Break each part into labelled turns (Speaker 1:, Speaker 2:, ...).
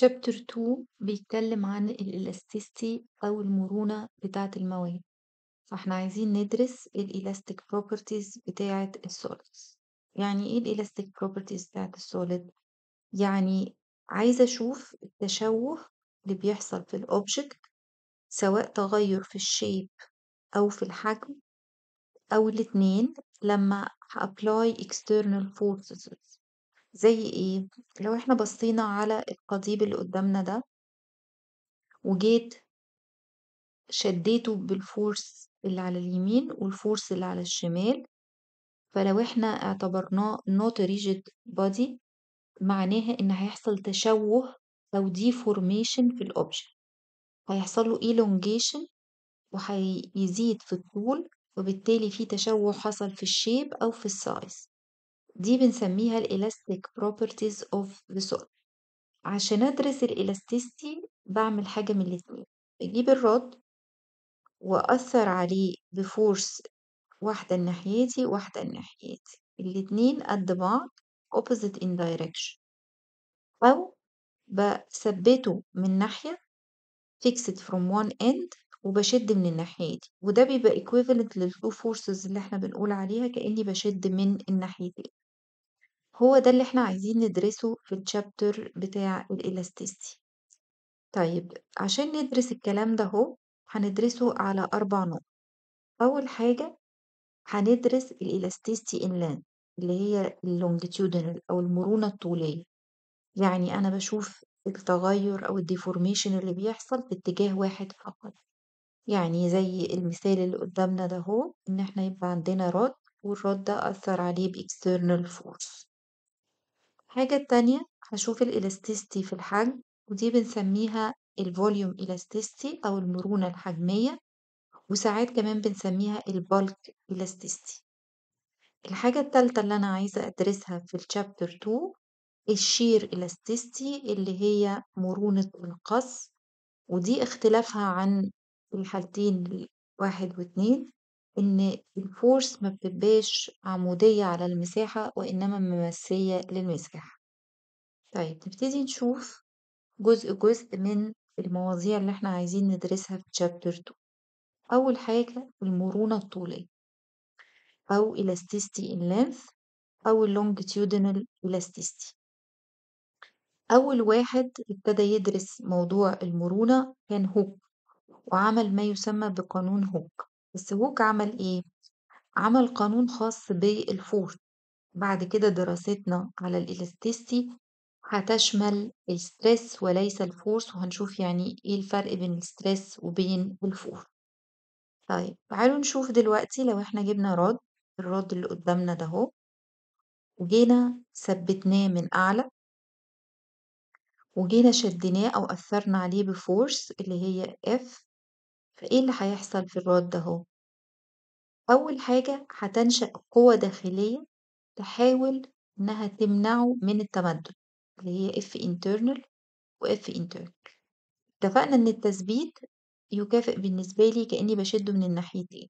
Speaker 1: شابتر 2 بيتكلم عن الإلاستيستي أو المرونة بتاعة المواد فاحنا عايزين ندرس الإلاستيك بروبرتيز بتاعة السوليدز يعني ايه الإلاستيك بروبرتيز بتاعة السوليد؟ يعني عايزة أشوف التشوه اللي بيحصل في الأوبجكت سواء تغير في الشيب أو في الحجم أو الاتنين لما apply external forces زي إيه، لو إحنا بصينا على القضيب اللي قدامنا ده وجيت شديته بالفورس اللي على اليمين والفورس اللي على الشمال فلو احنا اعتبرناه not rigid body معناها ان هيحصل تشوه او deformation في الاوبجكت هيحصل له elongation وهيزيد في الطول وبالتالي في تشوه حصل في الشيب او في السايز دي بنسميها الإلاستيك properties of the سول عشان أدرس الإلاستيستي بعمل حاجة من الاتنين بجيب الرد وأثر عليه بفورس واحدة ناحيتي واحدة ناحيتي الاتنين قد بعض opposite in direction أو بثبته من ناحية fixed from one end وبشد من الناحية دي، وده بيبقى equivalent للفلو forces اللي إحنا بنقول عليها كأني بشد من الناحيتين. هو ده اللي إحنا عايزين ندرسه في التشابتر بتاع الإلاستيسي طيب عشان ندرس الكلام ده هو هندرسه على أربع نقط. أول حاجة هندرس الelasticity inland اللي هي اللونجتيودنال أو المرونة الطولية. يعني أنا بشوف التغير أو الديفورميشن اللي بيحصل في اتجاه واحد فقط. يعني زي المثال اللي قدّامنا ده هو إن إحنا يبقى عندنا رَد والرَد ده أثّر عليه باكسترنال force. الحاجة التانية هشوف الالاستيستي في الحجم، ودي بنسميها الفوليوم elasticity أو المرونة الحجمية، وساعات كمان بنسميها الbulk elasticity. الحاجة التالتة اللي أنا عايزة أدرسها في الشابتر 2 الشير elasticity اللي هي مرونة القص، ودي اختلافها عن في الحالتين واحد واتنين إن الفورس ما بتبقاش عمودية على المساحة وإنما مماسية للمساحة طيب نبتدي نشوف جزء جزء من المواضيع اللي احنا عايزين ندرسها في تشابتر 2 أول حاجة المرونة الطولية أو elasticity in length أو longitudinal elasticity أول واحد ابتدى يدرس موضوع المرونة كان هوك وعمل ما يسمى بقانون هوك بس هوك عمل إيه؟ عمل قانون خاص بالفورس بعد كده دراستنا على الإلاستيستي هتشمل الستريس وليس الفورس وهنشوف يعني إيه الفرق بين الستريس وبين الفورس طيب تعالوا نشوف دلوقتي لو إحنا جبنا رد الرد اللي قدامنا ده هو وجينا ثبتناه من أعلى وجينا شدناه أو أثرنا عليه بفورس اللي هي F فإيه اللي هيحصل في الرد هو؟ أول حاجة هتنشأ قوة داخلية تحاول إنها تمنعه من التمدد اللي هي F internal و F internal اتفقنا إن التثبيت يكافئ بالنسبة لي كأني بشده من الناحيتين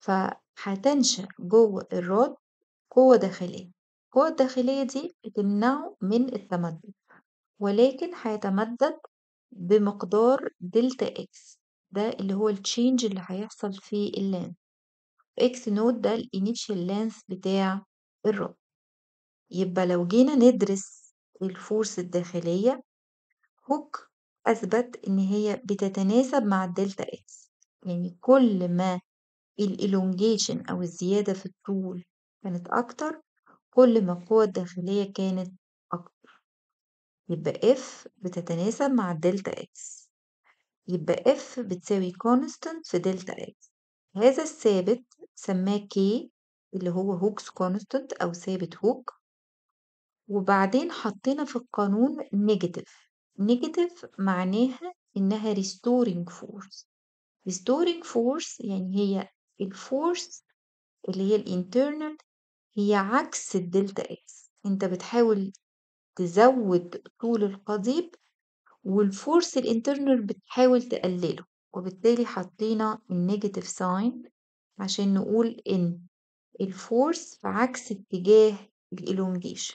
Speaker 1: فهتنشأ جوه الرد قوة داخلية القوة الداخلية دي بتمنعه من التمدد ولكن هيتمدد بمقدار دلتا إكس ده اللي هو التشينج اللي هيحصل في اللان اكس نود ده الانيشال لانس بتاع الرد يبقى لو جينا ندرس الفورس الداخلية هوك أثبت إن هي بتتناسب مع الدلتا إكس يعني كل ما الإلونجيشن أو الزيادة في الطول كانت أكتر كل ما القوة الداخلية كانت أكتر يبقى اف بتتناسب مع الدلتا إكس يبقى F بتساوي constant في دلتا X هذا الثابت سماه K اللي هو هوكس كونستنت أو ثابت هوك وبعدين حطينا في القانون نيجاتيف نيجاتيف معناها إنها ريستورينج فورس ريستورينج فورس يعني هي الفورس اللي هي الانترنال هي عكس الدلتا اكس انت بتحاول تزود طول القضيب والفورس الانترنال بتحاول تقلله وبالتالي حطينا النيجاتيف ساين عشان نقول ان الفورس في عكس اتجاه الالونجيشن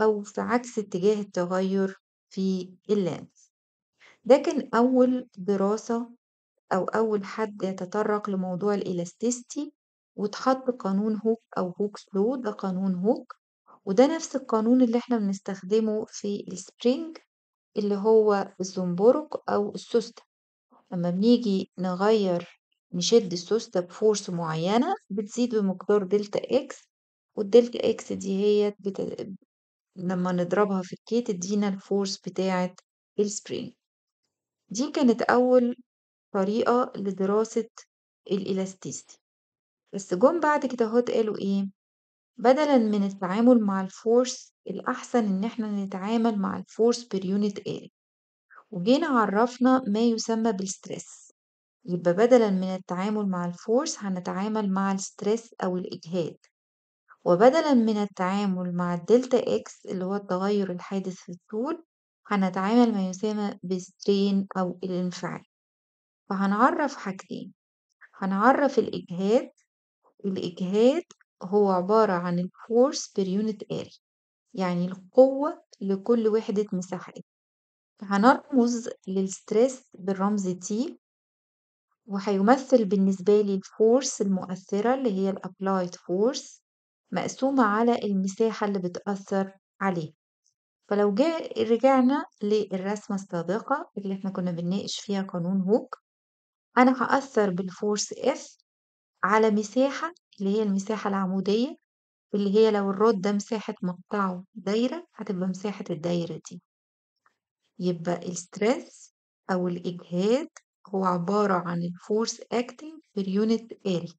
Speaker 1: او في عكس اتجاه التغير في اللانس ده كان اول دراسة او اول حد يتطرق لموضوع الالاستيستي واتحط قانون هوك او هوك سلو ده قانون هوك وده نفس القانون اللي احنا بنستخدمه في السبرينج اللي هو الزنبرك أو السوستة لما بنيجي نغير نشد السوستة بفورس معينة بتزيد بمقدار دلتا اكس والدلتا اكس دي هي بت... لما نضربها في الكي تدينا الفورس بتاعة السبرينج دي كانت أول طريقة لدراسة الإلاستيستي بس جم بعد كده هوت قالوا ايه بدلا من التعامل مع الفورس الأحسن إن إحنا نتعامل مع الفورس يونت area وجينا عرفنا ما يسمى بالستريس يبقى بدلا من التعامل مع الفورس هنتعامل مع الستريس أو الإجهاد وبدلا من التعامل مع الدلتا إكس اللي هو التغير الحادث في الطول هنتعامل ما يسمى بالسترين أو الانفعال فهنعرف حاجتين هنعرف الإجهاد الإجهاد هو عبارة عن الفورس per unit area يعني القوة لكل وحدة مساحة هنرمز للستريس بالرمز T وهيمثل بالنسبة لي الفورس المؤثرة اللي هي الابلايد فورس مقسومة على المساحة اللي بتأثر عليه فلو جاء رجعنا للرسمة السابقة اللي احنا كنا بنناقش فيها قانون هوك أنا هأثر بالفورس F على مساحة اللي هي المساحة العمودية، اللي هي لو الراد ده مساحة مقطعه دايرة هتبقى مساحة الدايرة دي يبقى الستريس أو الإجهاد هو عبارة عن الفورس acting per unit area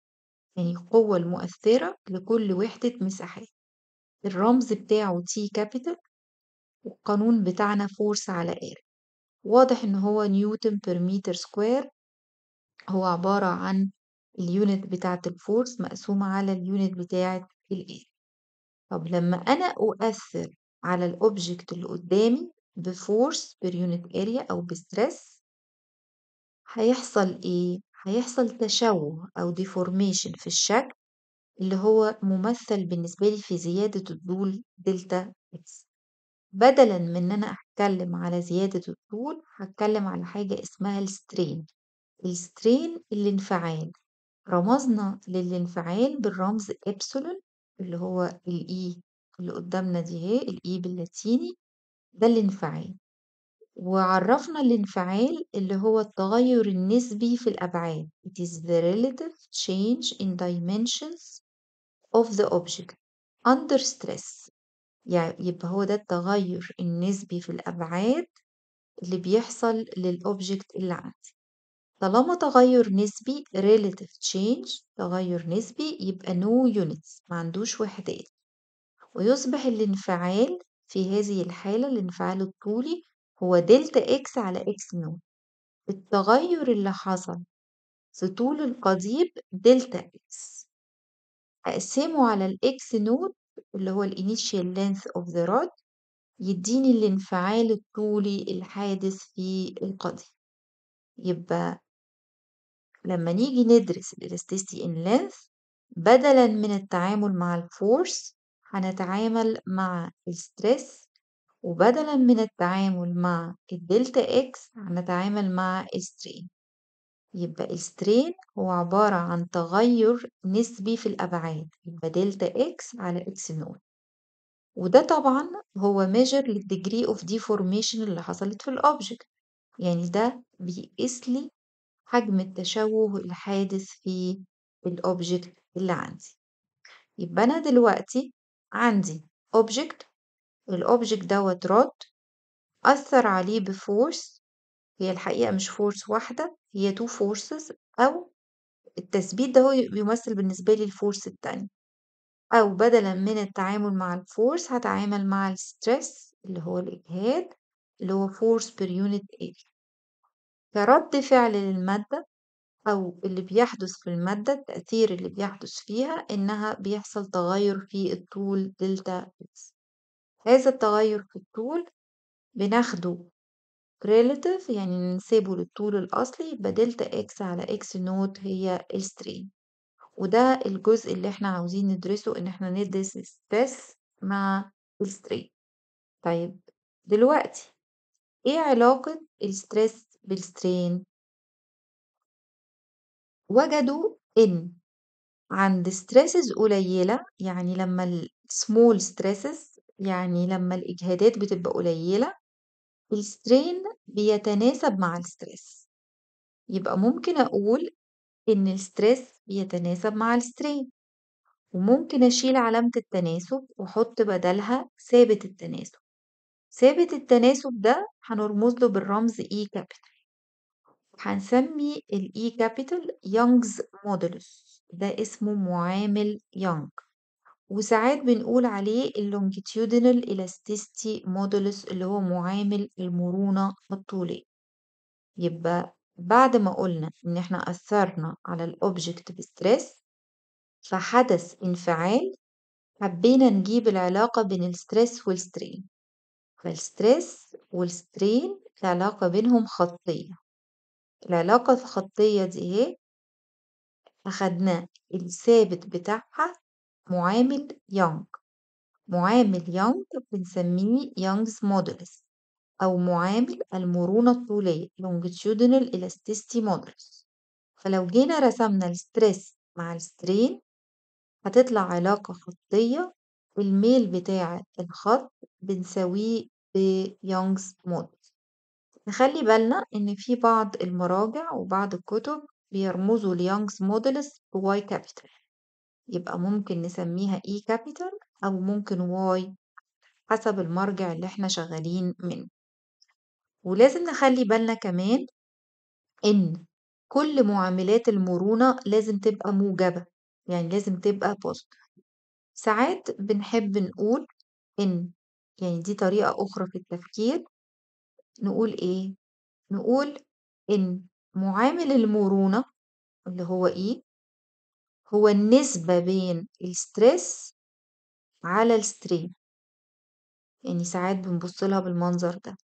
Speaker 1: يعني القوة المؤثرة لكل وحدة مساحات الرمز بتاعه تي كابيتال والقانون بتاعنا فورس على area واضح إن هو نيوتن per meter square هو عبارة عن اليونت بتاعة الفورس مقسومة على اليونت بتاعة الarea طب لما أنا أؤثر على الأوبجكت اللي قدامي بفورس بير يونت اريا أو بستريس هيحصل إيه؟ هيحصل تشوه أو ديفورميشن في الشكل اللي هو ممثل بالنسبة لي في زيادة الطول دلتا إكس بدلا من إن أنا أتكلم على زيادة الطول هتكلم على حاجة اسمها السترين السترين الانفعال رمزنا للانفعال بالرمز إبسلون اللي هو الإي e اللي قدامنا دي أهي الإي e باللاتيني ده الانفعال وعرفنا الانفعال اللي هو التغير النسبي في الأبعاد it is the relative change in dimensions of the object under stress يعني يبقى هو ده التغير النسبي في الأبعاد اللي بيحصل للأوبجكت اللي عندي طالما تغيُّر نسبي relative change تغيُّر نسبي يبقى no units ما عندوش وحدات ويصبح الانفعال في هذه الحالة الانفعال الطولي هو دلتا إكس على إكس نوت التغير اللي حصل في طول القضيب دلتا إكس أقسمه على الإكس نوت اللي هو الinitial length of the rod يديني الانفعال الطولي الحادث في القضيب يبقى لما نيجي ندرس elasticity in length بدلا من التعامل مع الفورس هنتعامل مع الستريس وبدلا من التعامل مع الدلتا اكس هنتعامل مع السترين يبقى السترين هو عبارة عن تغير نسبي في الأبعاد يبقى دلتا اكس على اكس نول وده طبعا هو ميجر للديجري اوف ديفورميشن اللي حصلت في الأوبجكت يعني ده بيقيس لي حجم التشوه الحادث في الأوبجكت اللي عندي يبقى أنا دلوقتي عندي object الأوبجكت دوت رد أثر عليه بفورس هي الحقيقة مش فورس واحدة هي تو forces أو التثبيت ده هو بيمثل بالنسبة لي الفورس التانية أو بدلا من التعامل مع الفورس هتعامل مع الستريس اللي هو الإجهاد اللي هو force per unit area كرد فعل للمادة أو اللي بيحدث في المادة التأثير اللي بيحدث فيها إنها بيحصل تغير في الطول دلتا إكس هذا التغير في الطول بناخده relative يعني نسيبه للطول الأصلي بدلتا إكس على إكس نوت هي السترين وده الجزء اللي احنا عاوزين ندرسه إن احنا ندرس ستريس مع السترين طيب دلوقتي ايه علاقة الستريس بالسترين وجدوا إن عند stresses قليلة يعني لما ال small stresses يعني لما الإجهادات بتبقى قليلة السترين بيتناسب مع الستريس يبقى ممكن أقول إن الستريس بيتناسب مع السترين وممكن أشيل علامة التناسب وأحط بدلها ثابت التناسب ثابت التناسب ده هنرمز له بالرمز E كابيتال هنسمي الاي E capital Young's modulus ده اسمه معامل يونج وساعات بنقول عليه اللونجيتيودينال elasticity modulus اللي هو معامل المرونة الطولية يبقى بعد ما قلنا إن إحنا أثرنا على الأوبجكت بستريس فحدث انفعال حبينا نجيب العلاقة بين الستريس والسترين فالستريس والسترين العلاقة بينهم خطية العلاقة الخطية دي إيه أخدنا الثابت بتاعها معامل يونج معامل يونج بنسميه يونجز مودلس أو معامل المرونة الطولية longitudinal elasticity modulus فلو جينا رسمنا الستريس مع السترين هتطلع علاقة خطية الميل بتاع الخط بنساويه بيونجز مودلس نخلي بالنا إن في بعض المراجع وبعض الكتب بيرمزوا ليونجز مودلز بواي كابيتال يبقى ممكن نسميها اي كابيتال أو ممكن واي حسب المرجع اللي احنا شغالين منه ولازم نخلي بالنا كمان إن كل معاملات المرونة لازم تبقى موجبة يعني لازم تبقى positive ساعات بنحب نقول إن يعني دي طريقة أخرى في التفكير نقول إيه؟ نقول إن معامل المرونة اللي هو إيه؟ هو النسبة بين الستريس على السترين يعني ساعات بنبص لها بالمنظر ده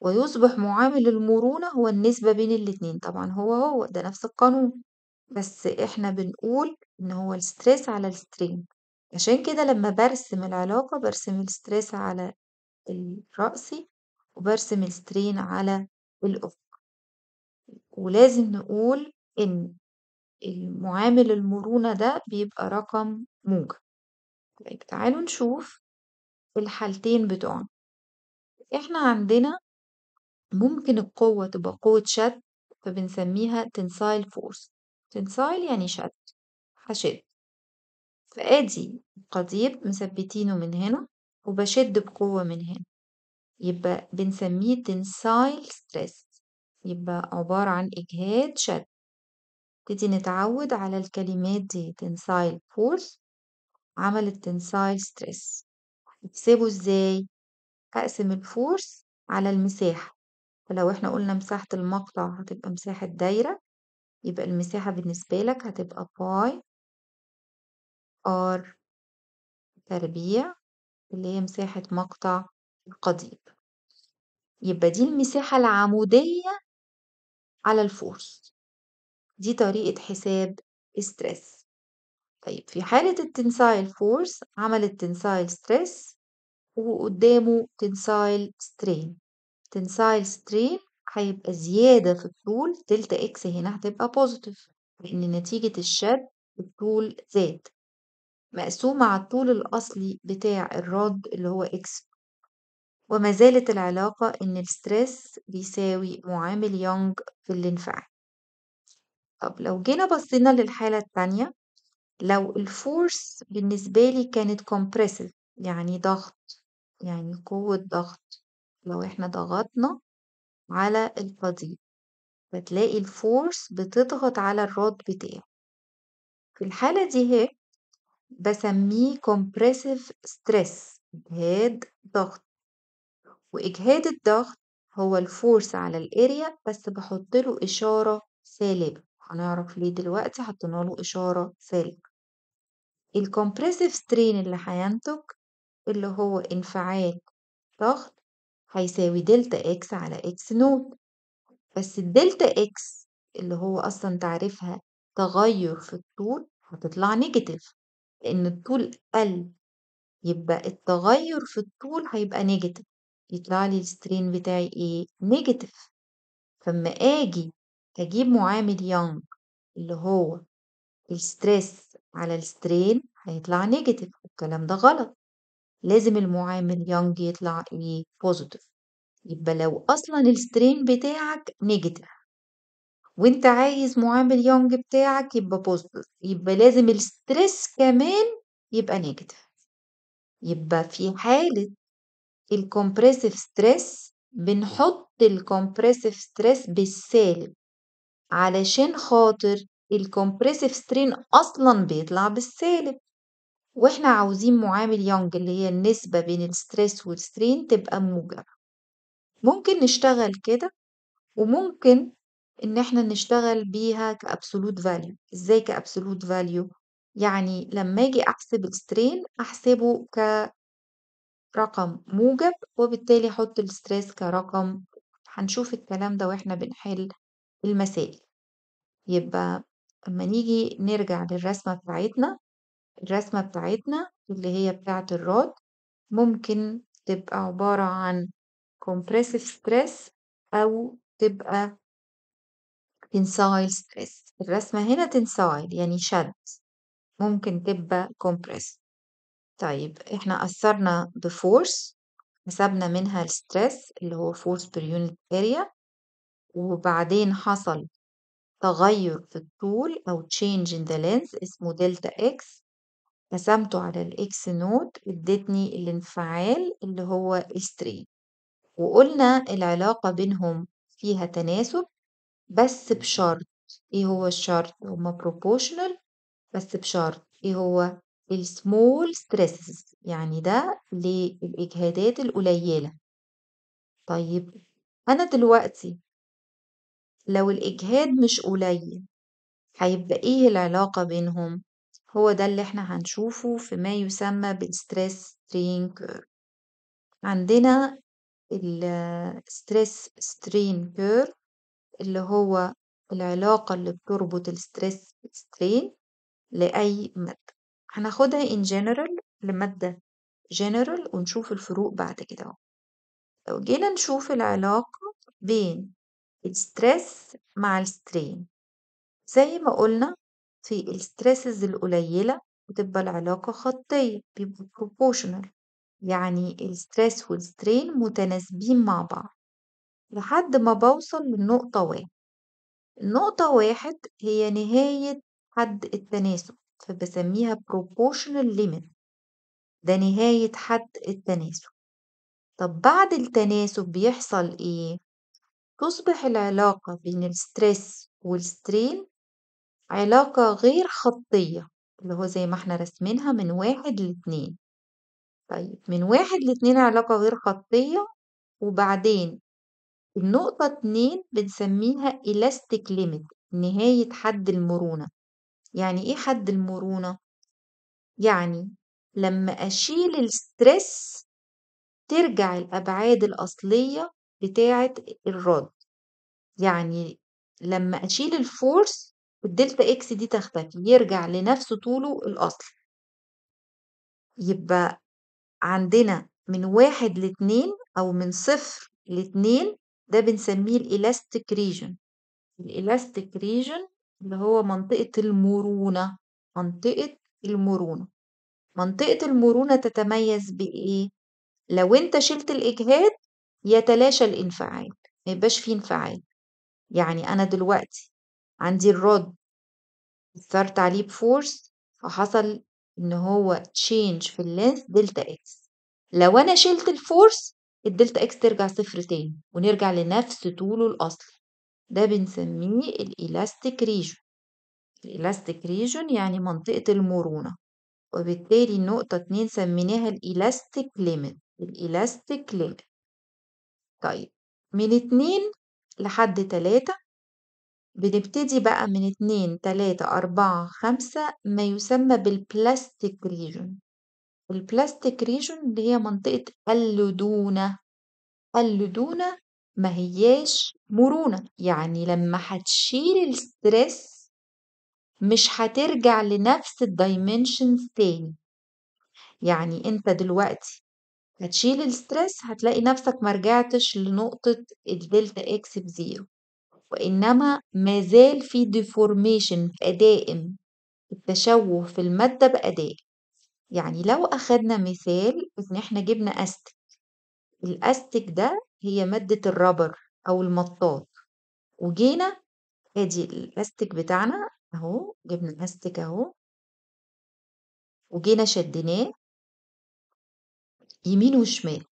Speaker 1: ويصبح معامل المرونة هو النسبة بين الاتنين طبعا هو هو ده نفس القانون بس احنا بنقول ان هو الستريس على السترين عشان كده لما برسم العلاقة برسم الستريس على الرأسي وبرسم السترين على الأفق ولازم نقول إن المعامل المرونة ده بيبقى رقم موجب طيب تعالوا نشوف الحالتين بتوعنا احنا عندنا ممكن القوة تبقى قوة شد فبنسميها تنسايل فورس تنسايل يعني شد هشد فادي قضيب مثبتينه من هنا وبشد بقوة من هنا يبقى بنسميه تنسايل ستريس يبقى عبارة عن إجهاد شد نبتدي نتعود على الكلمات دي تنسايل فورس عمل التنسايل ستريس اكسبه ازاي اقسم الفورس على المساحة فلو احنا قلنا مساحة المقطع هتبقى مساحة دايرة يبقى المساحة بالنسبة لك هتبقى باي ار تربيع اللي هي مساحة مقطع القضيب يبقى دي المساحة العمودية على الفورس دي طريقة حساب استرس طيب في حالة التنسايل فورس عمل التنسايل ستريس وقدامه تنسايل سترين تنسايل سترين هيبقى زيادة في الطول دلتا اكس هنا هتبقى بوزيتيف لأن نتيجة الشد الطول زاد مقسومة على الطول الأصلي بتاع الرد اللي هو اكس وما زالت العلاقة إن الستريس بيساوي معامل يونج في الانفعال طب لو جينا بصينا للحالة التانية لو الفورس بالنسبة لي كانت compressive يعني ضغط يعني قوة ضغط لو احنا ضغطنا على القضيب بتلاقي الفورس بتضغط على الرد بتاعه في الحالة دي هي بسميه compressive stress هاد ضغط وإجهاد الضغط هو الفورس على الاريا بس بحط له إشارة سالبة هنعرف ليه دلوقتي حطينا له إشارة سالبة الكمبريسيف سترين اللي هينتج اللي هو انفعال ضغط هيساوي دلتا اكس على اكس نوت بس الدلتا اكس اللي هو أصلا تعريفها تغير في الطول هتطلع نيجاتيف لأن الطول قل يبقى التغير في الطول هيبقى نيجاتيف يطلع لي السترين بتاعي ايه نيجاتيف فما اجي اجيب معامل يونج اللي هو الستريس على السترين هيطلع نيجاتيف الكلام ده غلط لازم المعامل يونج يطلع ايه بوزيتيف يبقى لو اصلا السترين بتاعك نيجاتيف وانت عايز معامل يونج بتاعك يبقى بوزيتيف يبقى لازم الستريس كمان يبقى نيجاتيف يبقى في حالة الكومبريسيف ستريس بنحط الكومبريسيف ستريس بالسالب علشان خاطر الكومبريسيف سترين أصلا بيطلع بالسالب واحنا عاوزين معامل يونج اللي هي النسبة بين الستريس والسترين تبقى موجبة ممكن نشتغل كده وممكن ان احنا نشتغل بيها كأبسولوت فاليو ازاي كأبسولوت فاليو يعني لما اجي احسب السترين احسبه ك رقم موجب وبالتالي حط الستريس كرقم هنشوف الكلام ده وإحنا بنحل المسائل يبقى أما نيجي نرجع للرسمة بتاعتنا الرسمة بتاعتنا اللي هي بتاعة الراد ممكن تبقى عبارة عن compressive stress أو تبقى tensile stress الرسمة هنا tensile يعني شد ممكن تبقى compressed طيب إحنا أثرنا بفورس حسبنا منها الستريس اللي هو فورس بير يونت اريا وبعدين حصل تغير في الطول أو change in the length اسمه دلتا إكس قسمته على الإكس نوت ادتني الانفعال اللي هو السترين وقلنا العلاقة بينهم فيها تناسب بس بشرط إيه هو الشرط؟ هما proportional بس بشرط إيه هو؟ السمول ستريسز يعني ده للإجهادات القليلة طيب أنا دلوقتي لو الإجهاد مش قليل هيبقى إيه العلاقة بينهم؟ هو ده اللي احنا هنشوفه في ما يسمى بالستريس سترين كيرف عندنا الستريس سترين كيرف اللي هو العلاقة اللي بتربط الستريس سترين لأي مدى هناخدها in general لمادة general ونشوف الفروق بعد كده لو جينا نشوف العلاقة بين الستريس مع السترين زي ما قلنا في الستريسز القليلة بتبقى العلاقة خطية بيبقوا proportional يعني الستريس والسترين متناسبين مع بعض لحد ما بوصل للنقطة واحد النقطة واحد هي نهاية حد التناسب فبسميها proportional limit ده نهاية حد التناسب طب بعد التناسب بيحصل ايه؟ تصبح العلاقة بين الستريس والسترين علاقة غير خطية اللي هو زي ما احنا رسمينها من واحد لاتنين طيب من واحد لاتنين علاقة غير خطية وبعدين النقطة اتنين بنسميها elastic limit نهاية حد المرونة يعني إيه حد المرونة؟ يعني لما أشيل السترس ترجع الأبعاد الأصلية بتاعة الرد يعني لما أشيل الفورس الدلتا إكس دي تختفي يرجع لنفس طوله الأصل يبقى عندنا من واحد لاتنين أو من صفر لاتنين ده بنسميه الإلاستيك ريجون الإلاستيك ريجون اللي هو منطقة المرونة منطقة المرونة منطقة المرونة تتميز بإيه؟ لو أنت شلت الإجهاد يتلاشى الانفعال ما يبقاش فيه انفعال يعني أنا دلوقتي عندي الرد أثرت عليه بفورس فحصل إن هو تشينج في اللينث دلتا إكس لو أنا شلت الفورس الدلتا إكس ترجع صفر تاني ونرجع لنفس طوله الأصلي ده بنسميه الإلاستيك ريجون الإلاستيك ريجون يعني منطقة المرونة وبالتالي النقطة اتنين سميناها الإلاستيك ليميت الإلاستيك ليميت طيب من اتنين لحد تلاتة بنبتدي بقى من اتنين تلاتة أربعة خمسة ما يسمى بالبلاستيك ريجون البلاستيك ريجون اللي هي منطقة اللدونة اللدونة ما هياش مرونة يعني لما هتشيل الستريس مش هترجع لنفس الدايمنشن تاني يعني انت دلوقتي هتشيل الستريس هتلاقي نفسك مرجعتش لنقطة الدلتا اكس بزيرو وإنما مازال في ديفورميشن ادائم التشوه في المادة بقى يعني لو أخدنا مثال إن إحنا جبنا أستك الأستك ده هي مادة الرابر أو المطاط وجينا ادي الاستك بتاعنا اهو جبنا الاستك اهو وجينا شديناه يمين وشمال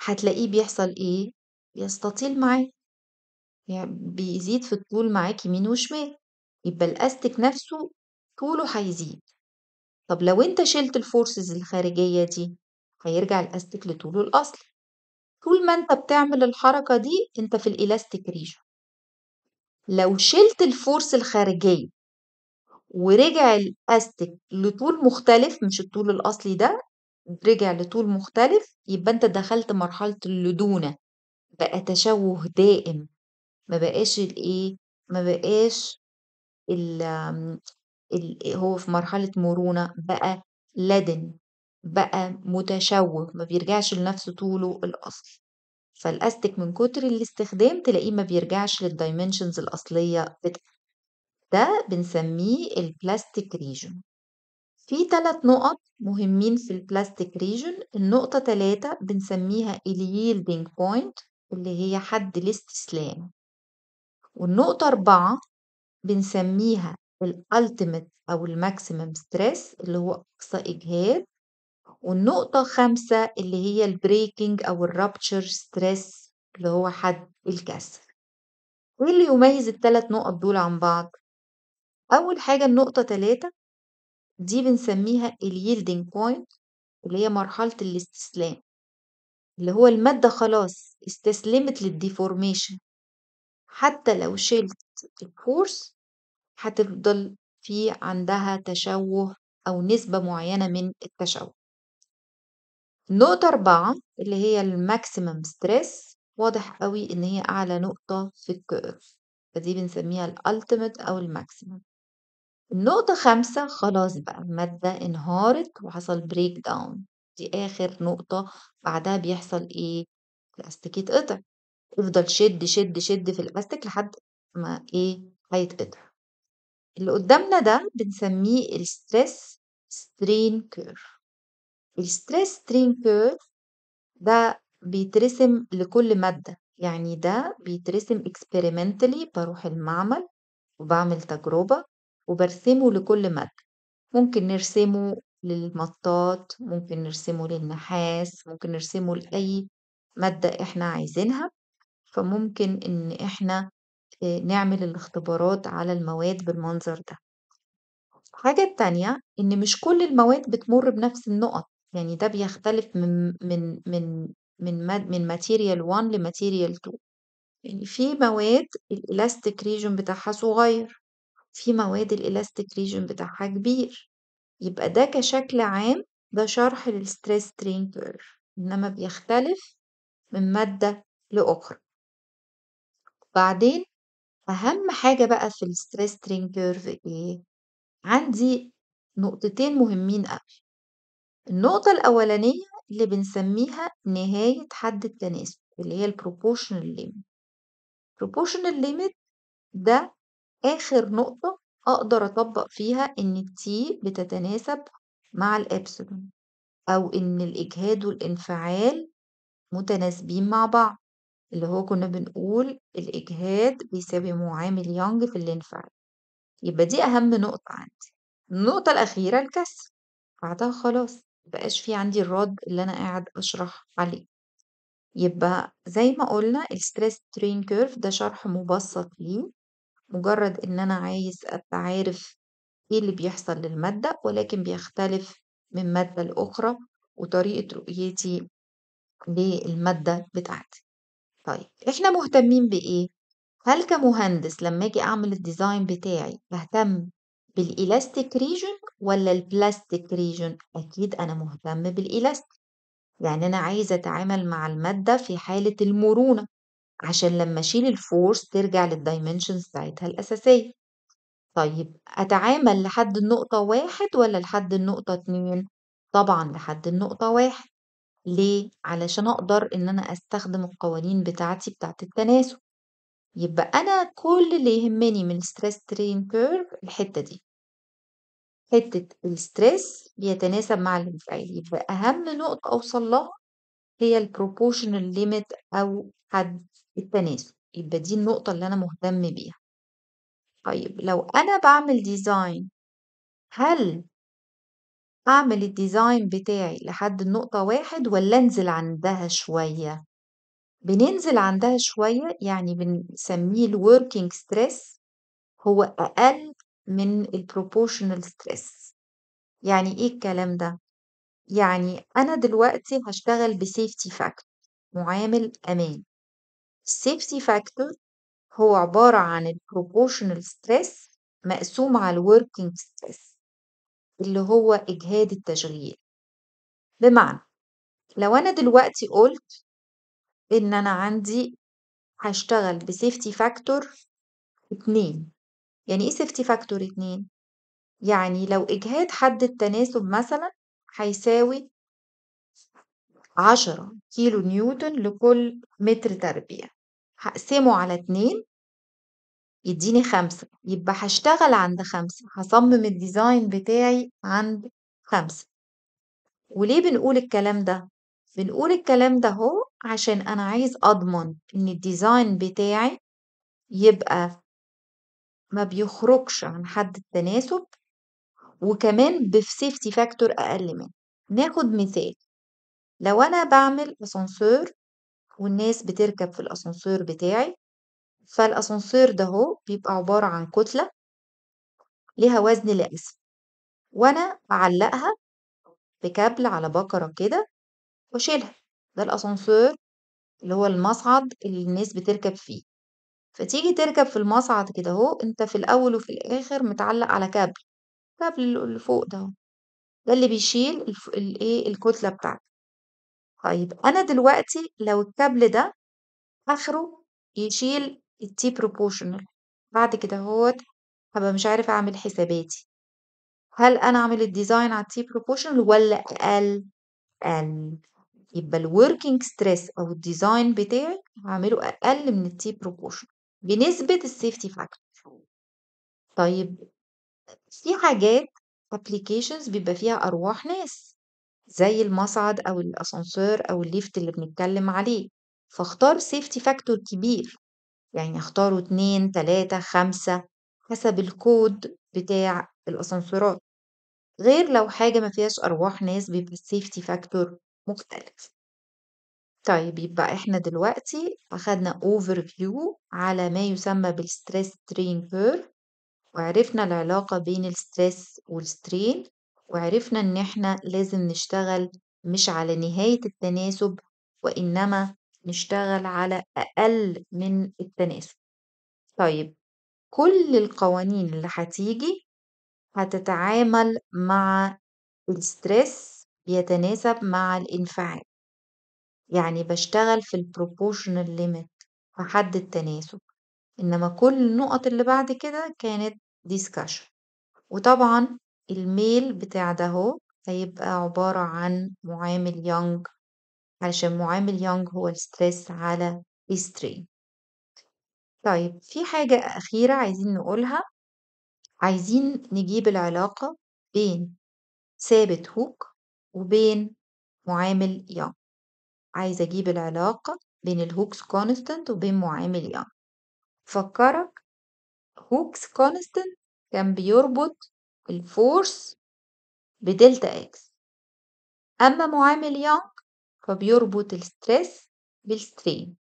Speaker 1: هتلاقيه بيحصل ايه بيستطيل معاك يعني بيزيد في الطول معاك يمين وشمال يبقى الاستك نفسه طوله هيزيد طب لو انت شلت الفورسز الخارجية دي هيرجع الاستك لطوله الأصلي. طول ما أنت بتعمل الحركة دي أنت في الإلاستيك ريجن لو شِلت الفورس الخارجية ورجع الاستك لطول مختلف مش الطول الأصلي ده، رجع لطول مختلف يبقى أنت دخلت مرحلة اللدونة، بقى تشوُّه دائم، ما بقاش الإيه، ما بقاش ال الـ هو في مرحلة مرونة، بقى لَدِن. بقى متشوه ما بيرجعش لنفس طوله الأصلي فالأستك من كتر الاستخدام تلاقيه ما بيرجعش للدايمنشنز الأصلية بتاعه ده بنسميه البلاستيك ريجون في ثلاث نقط مهمين في البلاستيك ريجون النقطة ثلاثة بنسميها اليلدينج بوينت اللي هي حد الاستسلام والنقطة أربعة بنسميها الألتيميت أو الماكسيمم ستريس اللي هو أقصى إجهاد والنقطة خمسة اللي هي البريكنج أو الرابتشر ستريس اللي هو حد الكسر وإيه اللي يميز التلات نقط دول عن بعض؟ أول حاجة النقطة تلاتة دي بنسميها اليلدنج بوينت اللي هي مرحلة الاستسلام اللي هو المادة خلاص استسلمت للديفورميشن حتى لو شلت الفورس هتفضل في عندها تشوه أو نسبة معينة من التشوه نقطة أربعة اللي هي الماكسيمم ستريس واضح قوي ان هي اعلى نقطة في الكيرف فدي بنسميها الالتيميت او الماكسيمم النقطة خمسة خلاص بقى المادة انهارت وحصل بريك داون دي آخر نقطة بعدها بيحصل إيه؟ الأستيك يتقطع افضل شد شد شد في الأستيك لحد ما إيه هيتقطع اللي قدامنا ده بنسميه الستريس سترين كيرف الستريس سترين كيرف ده بيترسم لكل مادة يعني ده بيترسم experimentally بروح المعمل وبعمل تجربة وبرسمه لكل مادة ممكن نرسمه للمطاط ممكن نرسمه للنحاس ممكن نرسمه لأي مادة احنا عايزينها فممكن ان احنا آه، نعمل الاختبارات على المواد بالمنظر ده الحاجة التانية إن مش كل المواد بتمر بنفس النقط يعني ده بيختلف من من من من ماد من ماتيريال 1 لماتيريال 2 يعني في مواد الإلاستيك ريجن بتاعها صغير في مواد الإلاستيك ريجن بتاعها كبير يبقى ده كشكل عام ده شرح للستريس ترين كيرف إنما بيختلف من مادة لأخرى بعدين أهم حاجة بقى في الستريس ترين كيرف إيه؟ عندي نقطتين مهمين قوي النقطة الأولانية اللي بنسميها نهاية حد التناسب اللي هي البروبوشنال ليميت البروبوشنال ليميت ده آخر نقطة أقدر أطبق فيها إن التي بتتناسب مع الإبسلون أو إن الإجهاد والإنفعال متناسبين مع بعض اللي هو كنا بنقول الإجهاد بيساوي معامل يونج في الإنفعال يبقى دي أهم نقطة عندي النقطة الأخيرة الكسر بعدها خلاص ما بقاش في عندي الرَد اللي أنا قاعد أشرح عليه. يبقى زي ما قُلنا الستريس strain curve ده شرح مُبسّط ليه، مجرد إن أنا عايز أبقى عارف إيه اللي بيحصل للمادة، ولكن بيختلف من مادة لأخرى وطريقة رؤيتي للمادة بتاعتي. طيب إحنا مهتمين بإيه؟ هل كمهندس لمّا آجي أعمل الديزاين بتاعي بهتم بالإلاستيك ريجن ولا البلاستيك ريجن؟ أكيد أنا مهتم بالإلاستيك يعني أنا عايزة أتعامل مع المادة في حالة المرونة عشان لما أشيل الفورس ترجع للدايمنشنز بتاعتها الأساسية طيب أتعامل لحد النقطة واحد ولا لحد النقطة اتنين؟ طبعا لحد النقطة واحد ليه؟ علشان أقدر إن أنا أستخدم القوانين بتاعتي بتاعت التناسب يبقى أنا كل اللي يهمني من stress ترين كيرف الحتة دي حتة الستريس بيتناسب مع الانفعال يبقى أهم نقطة أوصل لها هي البروبوشنال ليميت أو حد التناسب يبقى دي النقطة اللي أنا مهتم بيها طيب لو أنا بعمل ديزاين هل أعمل الديزاين بتاعي لحد النقطة واحد ولا أنزل عندها شوية؟ بننزل عندها شوية يعني بنسميه الوركينج ستريس هو أقل من البروبوشنال ستريس يعني ايه الكلام ده يعني انا دلوقتي هشتغل بسيفتي فاكتور معامل امان السيفتي فاكتور هو عبارة عن البروبوشنال ستريس مقسوم على الوركينج ستريس اللي هو إجهاد التشغيل بمعنى لو أنا دلوقتي قلت إن أنا عندي هشتغل بسيفتي فاكتور اتنين يعني إيه safety factor 2 يعني لو إجهاد حد التناسب مثلا هيساوي 10 كيلو نيوتن لكل متر تربيع هقسمه على 2 يديني خمسة يبقى هشتغل عند خمسة هصمم الديزاين بتاعي عند خمسة وليه بنقول الكلام ده؟ بنقول الكلام ده هو عشان أنا عايز أضمن إن الديزاين بتاعي يبقى ما بيخرجش عن حد التناسب وكمان بسيفتي فاكتور أقل منه ناخد مثال لو أنا بعمل اسانسور والناس بتركب في الاسانسور بتاعي فالاسانسور ده هو بيبقى عبارة عن كتلة ليها وزن لازم وأنا بعلقها بكابل على بكرة كده وأشيلها ده الاسانسور اللي هو المصعد اللي الناس بتركب فيه فتيجي تركب في المصعد كده أهو، أنت في الأول وفي الآخر متعلّق على كابل، كابل اللي فوق ده أهو، ده اللي بيشيل الإيه، الكتلة بتاعتك. طيب أنا دلوقتي لو الكابل ده آخره يشيل التي proportional بعد كده أهوّة هبقى مش عارف أعمل حساباتي، هل أنا أعمل الديزاين على التي proportional ولا أقل؟ أقل، يبقى الوركينج stress أو الديزاين بتاعي هعمله أقل من التي proportional. بنسبة السيفتي factor. طيب في حاجات ابلكيشنز بيبقى فيها أرواح ناس، زي المصعد أو الاسانسور أو الليفت اللي بنتكلم عليه، فاختار safety factor كبير، يعني اختاروا 2، 3، 5 حسب الكود بتاع الاسانسورات غير لو حاجة ما فيهاش أرواح ناس بيبقى الsafety factor مختلف. طيب يبقى إحنا دلوقتي أخدنا overview على ما يسمى بالستريس strain curve وعرفنا العلاقة بين الستريس والسترين وعرفنا إن إحنا لازم نشتغل مش على نهاية التناسب وإنما نشتغل على أقل من التناسب طيب كل القوانين اللي هتيجي هتتعامل مع الستريس بيتناسب مع الانفعال يعني بشتغل في ليميت limit حد تناسب، إنما كل النقط اللي بعد كده كانت ديسكشن وطبعًا الميل بتاع ده هو هيبقى عبارة عن معامل يونج علشان معامل يونج هو الستريس على الstrain. طيب في حاجة أخيرة عايزين نقولها، عايزين نجيب العلاقة بين ثابت هوك وبين معامل يونج عايزة أجيب العلاقة بين الهوكس كونستنت وبين معامل يانج فكرك هوكس كونستنت كان بيربط الفورس بدلتا اكس أما معامل يانج فبيربط الستريس بالسترين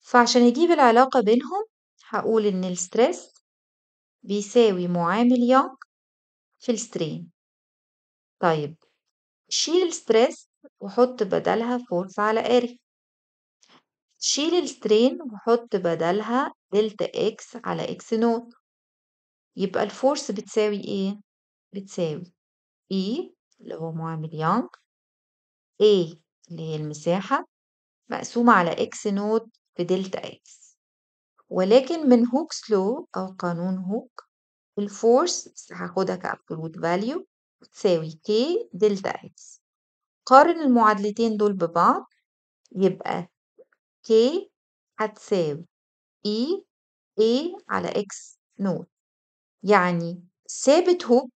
Speaker 1: فعشان أجيب العلاقة بينهم هقول إن الستريس بيساوي معامل يانج في السترين طيب شيل الستريس وحط بدلها فورس على اري شيل السترين وحط بدلها دلتا اكس على اكس نوت يبقى الفورس بتساوي ايه؟ بتساوي اي e اللي هو معامل يانج A اللي هي المساحة مقسومة على إكس نوت في دلتا إكس ولكن من هوكس لو أو قانون هوك الفورس هاخدها كأبسولوت فاليو تساوي K دلتا إكس قارن المعادلتين دول ببعض يبقى K هتساوي E A على X نوت يعني ثابت هوك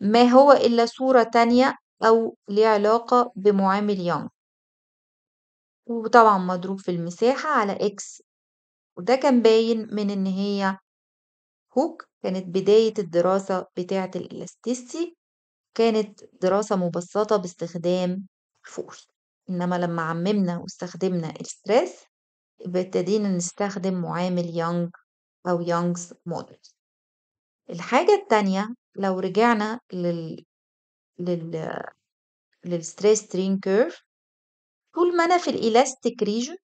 Speaker 1: ما هو إلا صورة تانية أو ليه علاقة بمعامل يونغ وطبعا مضروب في المساحة على X وده كان باين من إن هي هوك كانت بداية الدراسة بتاعة الإلاستيستي كانت دراسة مبسطة باستخدام فور إنما لما عممنا واستخدمنا الستريس ابتدينا نستخدم معامل يونج أو يونجز مودل الحاجة التانية لو رجعنا لل لل للستريس ترين كيرف طول ما أنا في الإلاستيك ريجن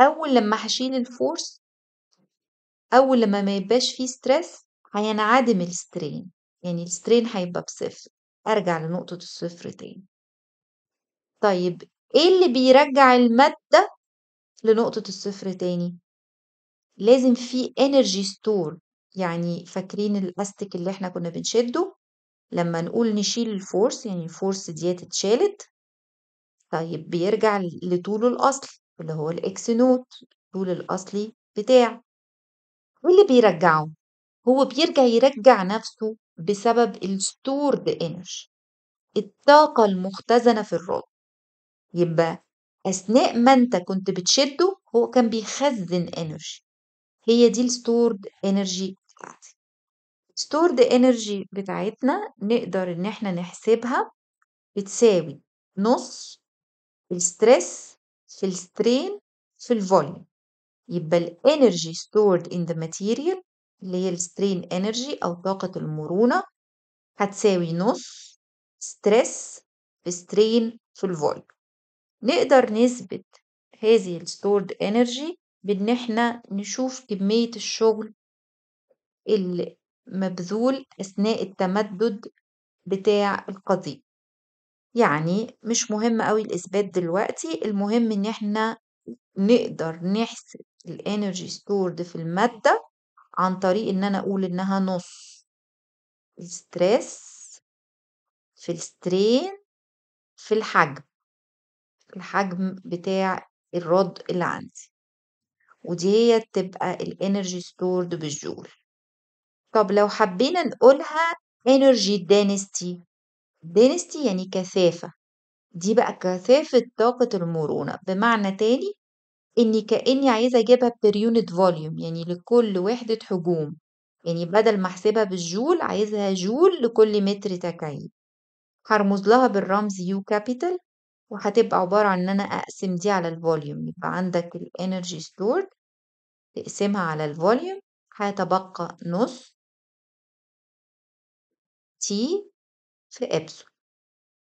Speaker 1: أول لما هشيل الفورس أول لما ما يبقاش فيه ستريس هينعدم السترين يعني السترين هيبقى بصفر أرجع لنقطة الصفر تاني طيب إيه اللي بيرجع المادة لنقطة الصفر تاني لازم في energy store يعني فاكرين الأستيك اللي احنا كنا بنشده لما نقول نشيل الفورس يعني الفورس ديت اتشالت طيب بيرجع لطوله الأصلي اللي هو الإكس نوت طول الأصلي بتاعه إيه واللي بيرجعه هو بيرجع يرجع نفسه بسبب الستورد انرجي الطاقة المختزنة في الرد يبقى أثناء ما أنت كنت بتشده هو كان بيخزن انرجي هي دي الستورد انرجي بتاعتي ستورد انرجي بتاعتنا نقدر إن احنا نحسبها بتساوي نص الستريس في السترين في الفوليوم يبقى الانرجي stored in the material اللي هي السترين انرجي أو طاقة المرونة هتساوي نص ستريس في سترين في الفولت نقدر نثبت هذه الستورد انرجي بإن احنا نشوف كمية الشغل المبذول أثناء التمدد بتاع القضيب يعني مش مهم قوي الإثبات دلوقتي المهم إن احنا نقدر نحسب الانرجي ستورد في المادة عن طريق ان انا اقول انها نص الستريس في السترين في الحجم في الحجم بتاع الرد اللي عندي ودي هي تبقى الانرجي ستورد بالجول طب لو حبينا نقولها انرجي دينستي دينستي يعني كثافة دي بقى كثافة طاقة المرونة بمعنى تاني إني كإني عايزة أجيبها بير يونت فوليوم يعني لكل وحدة حجوم، يعني بدل ما أحسبها بالجول عايزها جول لكل متر تكعيب، هرمز لها بالرمز يو كابيتال وهتبقى عبارة عن إن أنا أقسم دي على الفوليوم يبقى عندك الانرجي ستورد تقسمها على الفوليوم هيتبقى نص تي في ابسو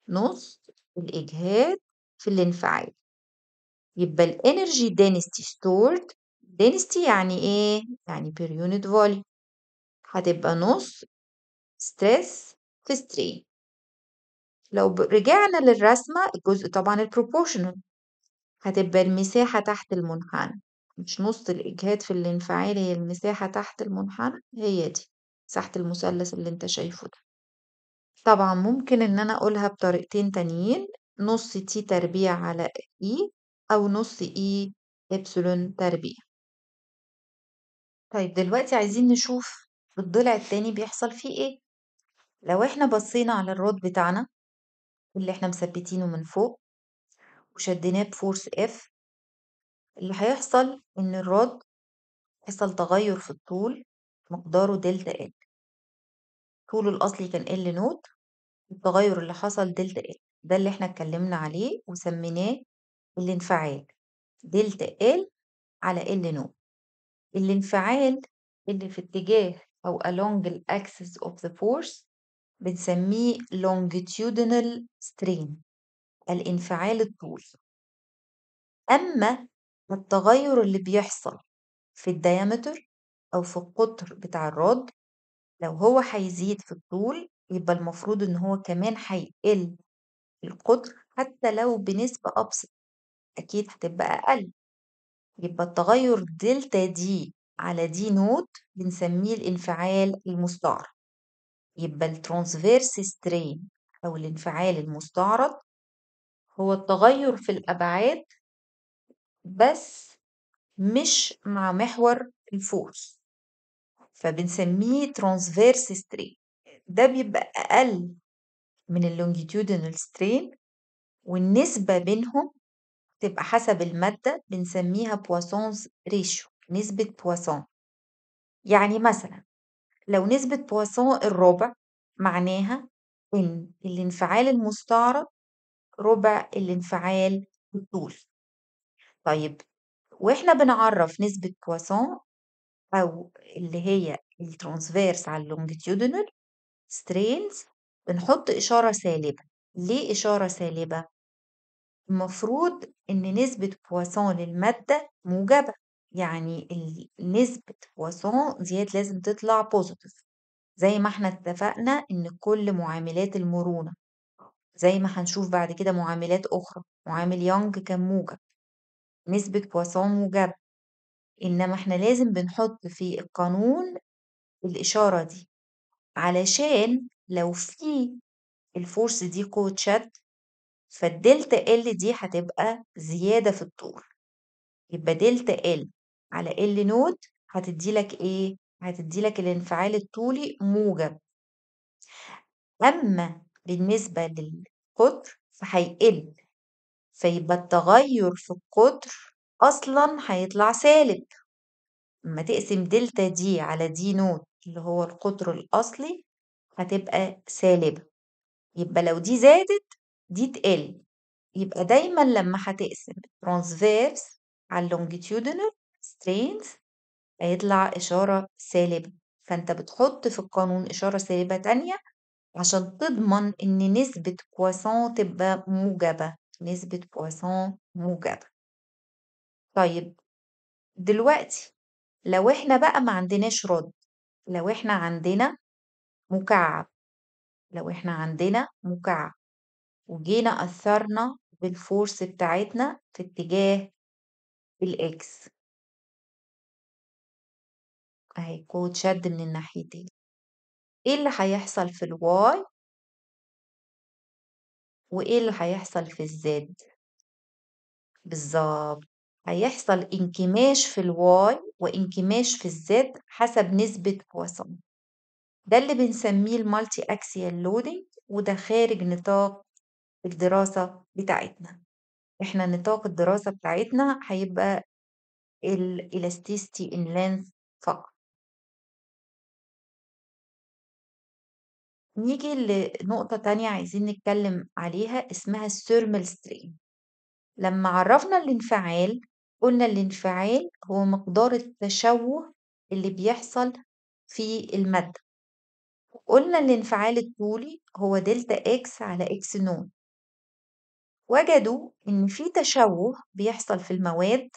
Speaker 1: نص الإجهاد في الانفعال. يبقى الانرجي density stored density يعني ايه يعني per unit volume هتبقى نص stress في strain لو رجعنا للرسمة الجزء طبعا البروبوشنال هتبقى المساحة تحت المنحنى مش نص الإجهاد في الانفعال هي المساحة تحت المنحنى هي دي مساحة المثلث اللي انت شايفه ده طبعا ممكن ان انا اقولها بطريقتين تانيين نص تي تربيع على اي e أو نُص إي e إبسلون تربيع. طيب دلوقتي عايزين نشوف الضلع التاني بيحصل فيه إيه، لو إحنا بصينا على الرود بتاعنا اللي إحنا مثبتينه من فوق وشديناه بفورس إف اللي هيحصل إن الراد حصل تغير في الطول مقداره دلتا إل طوله الأصلي كان إل نوت التغير اللي حصل دلتا إل ده اللي إحنا اتكلمنا عليه وسميناه الانفعال، دلتا ال على ال نو الانفعال اللي في اتجاه أو along the axis of the force بنسميه longitudinal strain الانفعال الطول أما التغير اللي بيحصل في الديامتر أو في القطر بتاع الراد لو هو هيزيد في الطول يبقى المفروض إن هو كمان هيقل القطر حتى لو بنسبة أبسط أكيد هتبقى أقل، يبقى التغير دلتا دي على دي نوت بنسميه الانفعال المستعرض، يبقى الترانسفيرس سترين أو الانفعال المستعرض هو التغير في الأبعاد بس مش مع محور الفورس، فبنسميه ترانسفيرس سترين، ده بيبقى أقل من اللونجيتيودينال سترين والنسبة بينهم تبقى حسب المادة بنسميها بواسونز ريشو نسبة بواسون يعني مثلا لو نسبة بواسون الربع معناها إن الانفعال المستعرض ربع الانفعال الطول طيب واحنا بنعرف نسبة بواسون أو اللي هي الترانسفيرس على اللونجيتيودينال سترينز بنحط إشارة سالبة ليه إشارة سالبة؟ المفروض إن نسبة بواسون للمادة موجبة، يعني ال- نسبة بواسون زيادة لازم تطلع بوزيتيف زي ما احنا اتفقنا إن كل معاملات المرونة زي ما هنشوف بعد كده معاملات أخرى معامل يونج كان موجب نسبة بواسون موجبة إنما احنا لازم بنحط في القانون الإشارة دي علشان لو في الفورس دي قوة شد فالدلتا ال دي هتبقى زيادة في الطول يبقى دلتا ال على ال نود هتديلك ايه هتديلك الانفعال الطولي موجب اما بالنسبة للقطر فهيقل فيبقى التغير في القطر اصلا هيطلع سالب لما تقسم دلتا دي على دي نوت اللي هو القطر الاصلي هتبقى سالبة يبقى لو دي زادت دي تقل يبقى دايما لما هتقسم ترانسفيرس على اللونجيتيودينال سترينز هيطلع إشارة سالبة فأنت بتحط في القانون إشارة سالبة تانية عشان تضمن إن نسبة بواسون تبقى موجبة نسبة بواسون موجبة طيب دلوقتي لو احنا بقى ما عندناش رد لو احنا عندنا مكعب لو احنا عندنا مكعب وجينا أثّرنا بالforce بتاعتنا في اتجاه الإكس. أهي قوة شد من الناحيتين. إيه اللي هيحصل في الواي؟ وإيه اللي هيحصل في الزد؟ بالظبط هيحصل انكماش في الواي وانكماش في الزد حسب نسبة بويسون ده اللي بنسميه المالتي أكسيال لودينج وده خارج نطاق الدراسة بتاعتنا. إحنا نطاق الدراسة بتاعتنا هيبقى الـ elasticity in length فقط. نيجي لنقطة تانية عايزين نتكلم عليها اسمها thermal strain لما عرفنا الانفعال قلنا الانفعال هو مقدار التشوه اللي بيحصل في المادة قلنا الانفعال الطولي هو دلتا اكس على اكس نون وجدوا إن في تشوه بيحصل في المواد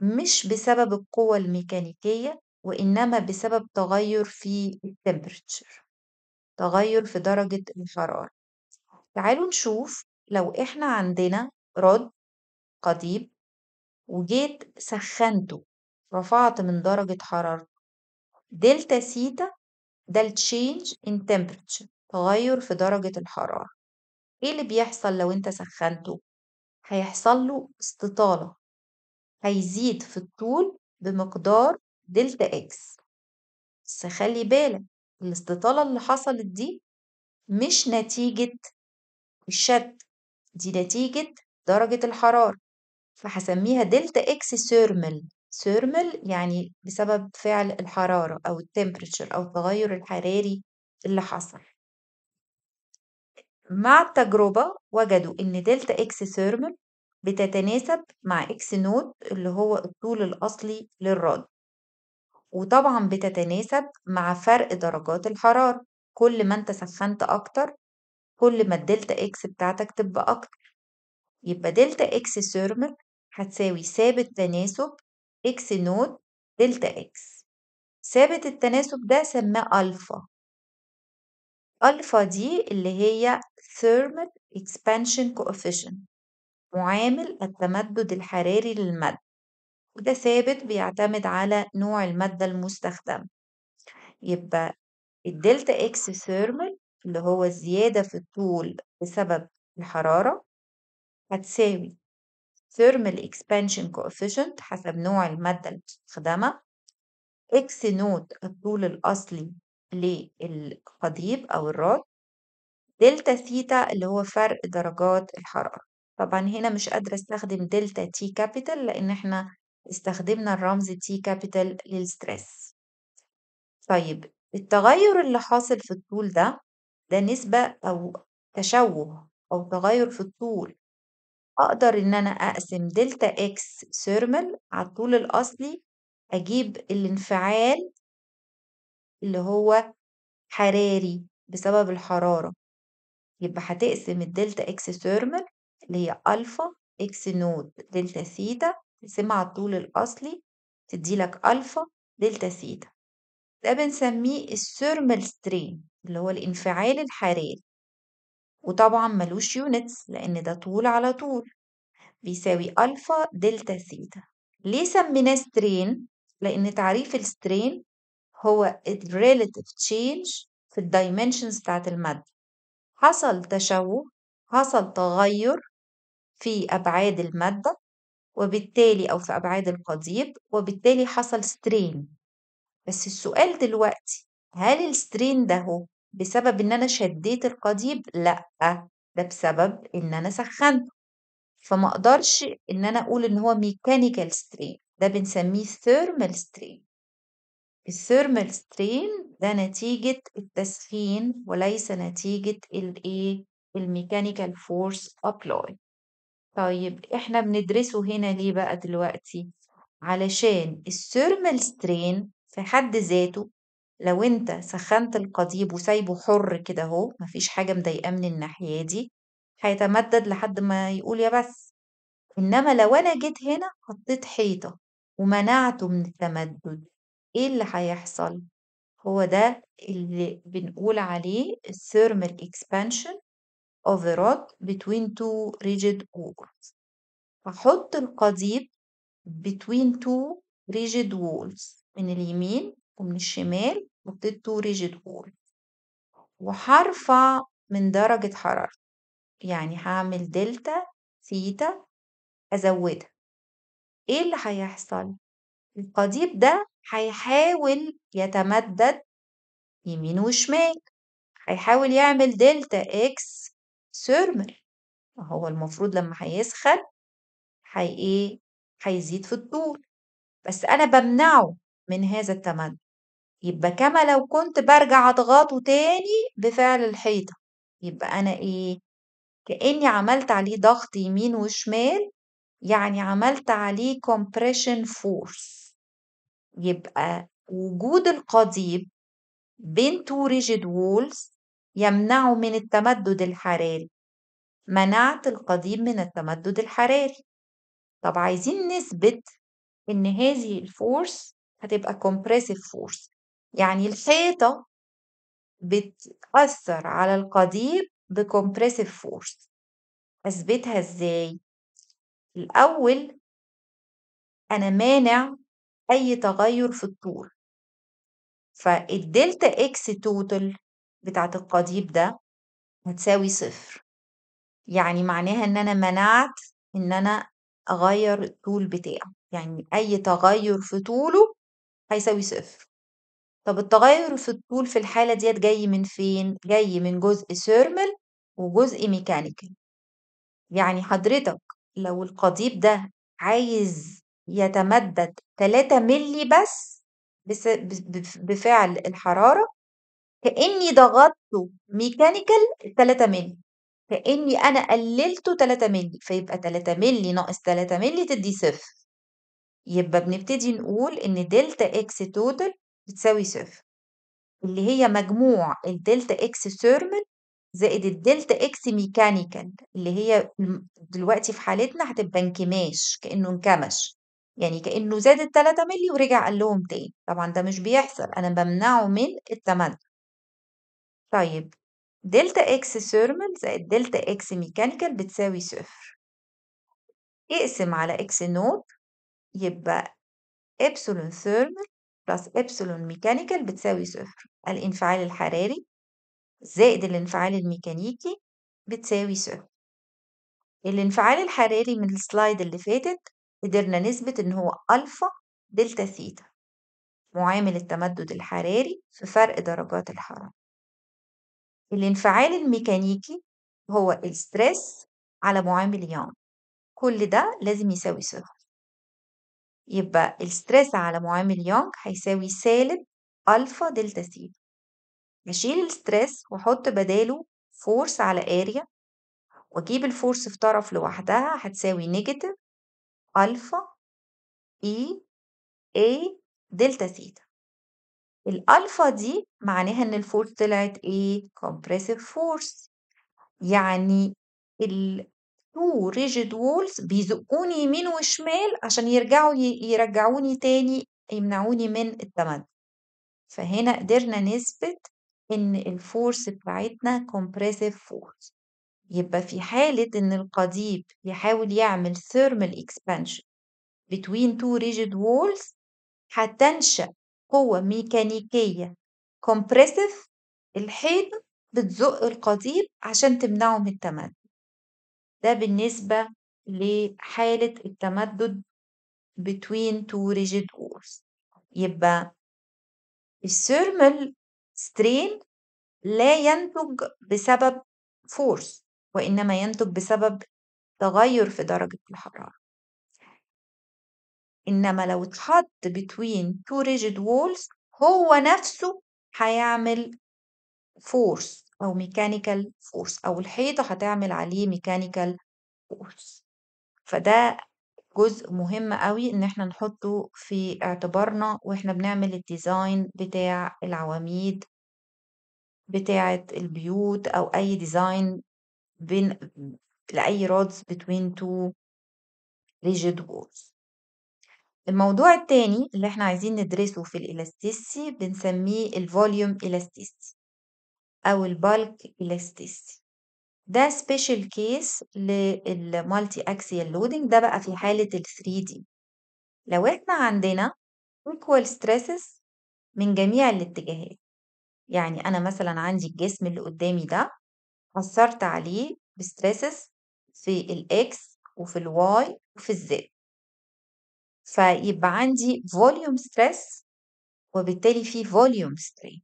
Speaker 1: مش بسبب القوة الميكانيكية وإنما بسبب تغير في التمبرتشر تغير في درجة الحرارة تعالوا نشوف لو إحنا عندنا رد قضيب وجيت سخنته رفعت من درجة حرارته دلتا سيتا ده change ان temperature تغير في درجة الحرارة إيه اللي بيحصل لو أنت سخّنته؟ هيحصل له استطالة، هيزيد في الطول بمقدار دلتا إكس، بس خلّي بالك الاستطالة اللي حصلت دي مش نتيجة الشد، دي نتيجة درجة الحرارة، فهسميها دلتا إكس سيرمل سيرمل يعني بسبب فعل الحرارة أو التمبرتشر أو التغيُّر الحراري اللي حصل. مع التجربة وجدوا إن دلتا إكس ثيرمال بتتناسب مع إكس نوت اللي هو الطول الأصلي للراد وطبعا بتتناسب مع فرق درجات الحرارة كل ما انت سخنت أكتر كل ما الدلتا إكس بتاعتك تبقى أكتر يبقى دلتا إكس ثيرمال هتساوي ثابت تناسب إكس نوت دلتا إكس ثابت التناسب ده سماه ألفا ألفا دي اللي هي thermal expansion coefficient معامل التمدد الحراري للمادة وده ثابت بيعتمد على نوع المادة المستخدمة يبقى الدلتا اكس ثيرمال اللي هو الزيادة في الطول بسبب الحرارة هتساوي thermal expansion coefficient حسب نوع المادة المستخدمة اكس نوت الطول الأصلي للقضيب أو الراد دلتا ثيتا اللي هو فرق درجات الحرارة طبعا هنا مش قادرة استخدم دلتا تي كابيتال لأن احنا استخدمنا الرمز تي كابيتال للستريس طيب التغير اللي حاصل في الطول ده ده نسبة أو تشوه أو تغير في الطول أقدر إن أنا أقسم دلتا إكس ثيرمال على الطول الأصلي أجيب الانفعال اللي هو حراري بسبب الحرارة يبقى هتقسم الدلتا اكس ثيرمال اللي هي الفا اكس نود دلتا ثيتا تقسمها على الطول الاصلي تدي لك الفا دلتا ثيتا ده بنسميه الثيرمال سترين اللي هو الانفعال الحراري وطبعا ملوش يونتس لان ده طول على طول بيساوي الفا دلتا ثيتا ليه سميناه سترين لان تعريف السترين هو الريليتيف تشينج في الدايمنشنز بتاعه الماده حصل تشوه حصل تغير في أبعاد المادة وبالتالي أو في أبعاد القضيب وبالتالي حصل سترين بس السؤال دلوقتي هل السترين ده هو بسبب إن أنا شديت القضيب؟ لأ ده بسبب إن أنا سخنته فما أقدرش إن أنا أقول إن هو ميكانيكال سترين ده بنسميه ثيرمال سترين الثيرمال سترين ده نتيجة التسخين وليس نتيجة الايه الميكانيكال فورس ابلاي طيب احنا بندرسه هنا ليه بقى دلوقتي علشان الثيرمال سترين في حد ذاته لو انت سخنت القضيب وسايبه حر كده اهو مفيش حاجة مضايقاه من الناحية دي هيتمدد لحد ما يقول يا بس انما لو انا جيت هنا حطيت حيطة ومنعته من التمدد إيه اللي هيحصل؟ هو ده اللي بنقول عليه thermal expansion of a rod between two rigid walls هحط القضيب between two rigid walls من اليمين ومن الشمال حطيت two rigid walls وهرفع من درجة حرارته يعني هعمل دلتا ثيتا أزودها ايه اللي هيحصل؟ القضيب ده هيحاول يتمدد يمين وشمال هيحاول يعمل دلتا اكس ثيرمال هو المفروض لما هيسخن هي ايه هيزيد في الطول بس انا بمنعه من هذا التمدد يبقى كما لو كنت برجع اضغطه تاني بفعل الحيطه يبقى انا ايه كاني عملت عليه ضغط يمين وشمال يعني عملت عليه compression force يبقى وجود القضيب بين تو ريجيد وولز يمنعه من التمدد الحراري منعت القضيب من التمدد الحراري طب عايزين نثبت ان هذه الفورس هتبقى كومبريسيف فورس يعني الحيطة بتأثر على القضيب بكومبريسيف فورس أثبتها إزاي؟ الأول أنا مانع أي تغير في الطول فالدلتا إكس توتال بتاعت القضيب ده هتساوي صفر يعني معناها إن أنا منعت إن أنا أغير الطول بتاعه يعني أي تغير في طوله هيساوي صفر طب التغير في الطول في الحالة ديت جاي من فين؟ جاي من جزء ثيرمال وجزء ميكانيكال يعني حضرتك لو القضيب ده عايز يتمدد 3 مللي بس بس بفعل الحرارة كأني ضغطته ميكانيكال 3 مللي كأني أنا قللته 3 مللي فيبقى 3 مللي ناقص 3 مللي تدي صفر يبقى بنبتدي نقول إن دلتا إكس توتال بتساوي صفر اللي هي مجموع الدلتا إكس ثيرمال زائد الدلتا إكس ميكانيكال اللي هي دلوقتي في حالتنا هتبقى انكماش كأنه انكمش يعني كأنه زاد التلاتة مللي ورجع قال لهم تاني طبعًا ده مش بيحصل أنا بمنعه من التمدد. طيب دلتا إكس ثيرمال زائد دلتا إكس ميكانيكال بتساوي صفر. اقسم على إكس نوت يبقى إبسلون ثيرمال بلس إبسلون ميكانيكال بتساوي صفر الانفعال الحراري زائد الانفعال الميكانيكي بتساوي صفر. الانفعال الحراري من السلايد اللي فاتت قدرنا نثبت إن هو ألفا دلتا ثيتا معامل التمدد الحراري في فرق درجات الحرارة الانفعال الميكانيكي هو الستريس على معامل يون كل ده لازم يساوي صفر يبقى الستريس على معامل يونج هيساوي سالب ألفا دلتا ثيتا أشيل الستريس وأحط بداله فورس على اريا وأجيب الفورس في طرف لوحدها هتساوي نيجاتيف ألفا إي A دلتا ثيتا الألفا دي معناها إن الفورس طلعت إيه؟ compressive force يعني ال two rigid walls بيزقوني يمين وشمال عشان يرجعوا يرجعوني تاني يمنعوني من التمدد فهنا قدرنا نثبت إن الفورس بتاعتنا compressive force يبقى في حالة إن القضيب يحاول يعمل thermal expansion between two rigid walls هتنشأ قوة ميكانيكية compressive الحيطة بتزق القضيب عشان تمنعه من التمدد ده بالنسبة لحالة التمدد between two rigid walls يبقى الثيرمال سترين لا ينتج بسبب فورس وإنما ينتج بسبب تغير في درجة الحرارة إنما لو اتحط between two rigid walls هو نفسه هيعمل فورس أو ميكانيكال فورس أو الحيطة هتعمل عليه ميكانيكال فورس فده جزء مهم قوي ان احنا نحطه في اعتبارنا واحنا بنعمل الديزاين بتاع العواميد بتاعة البيوت او اي ديزاين بين لأي rods between two rigid walls الموضوع التاني اللي احنا عايزين ندرسه في الإلاستيسي بنسميه الفوليوم إلاستيسي أو البالك إلاستيسي ده special case للمالتي أكسيال لودنج ده بقى في حالة ال 3 d لو احنا عندنا equal stresses من جميع الاتجاهات يعني أنا مثلا عندي الجسم اللي قدامي ده أثّرت عليه بستريسس في الإكس وفي الواي وفي الزد فيبقى عندي volume stress وبالتالي في volume strain.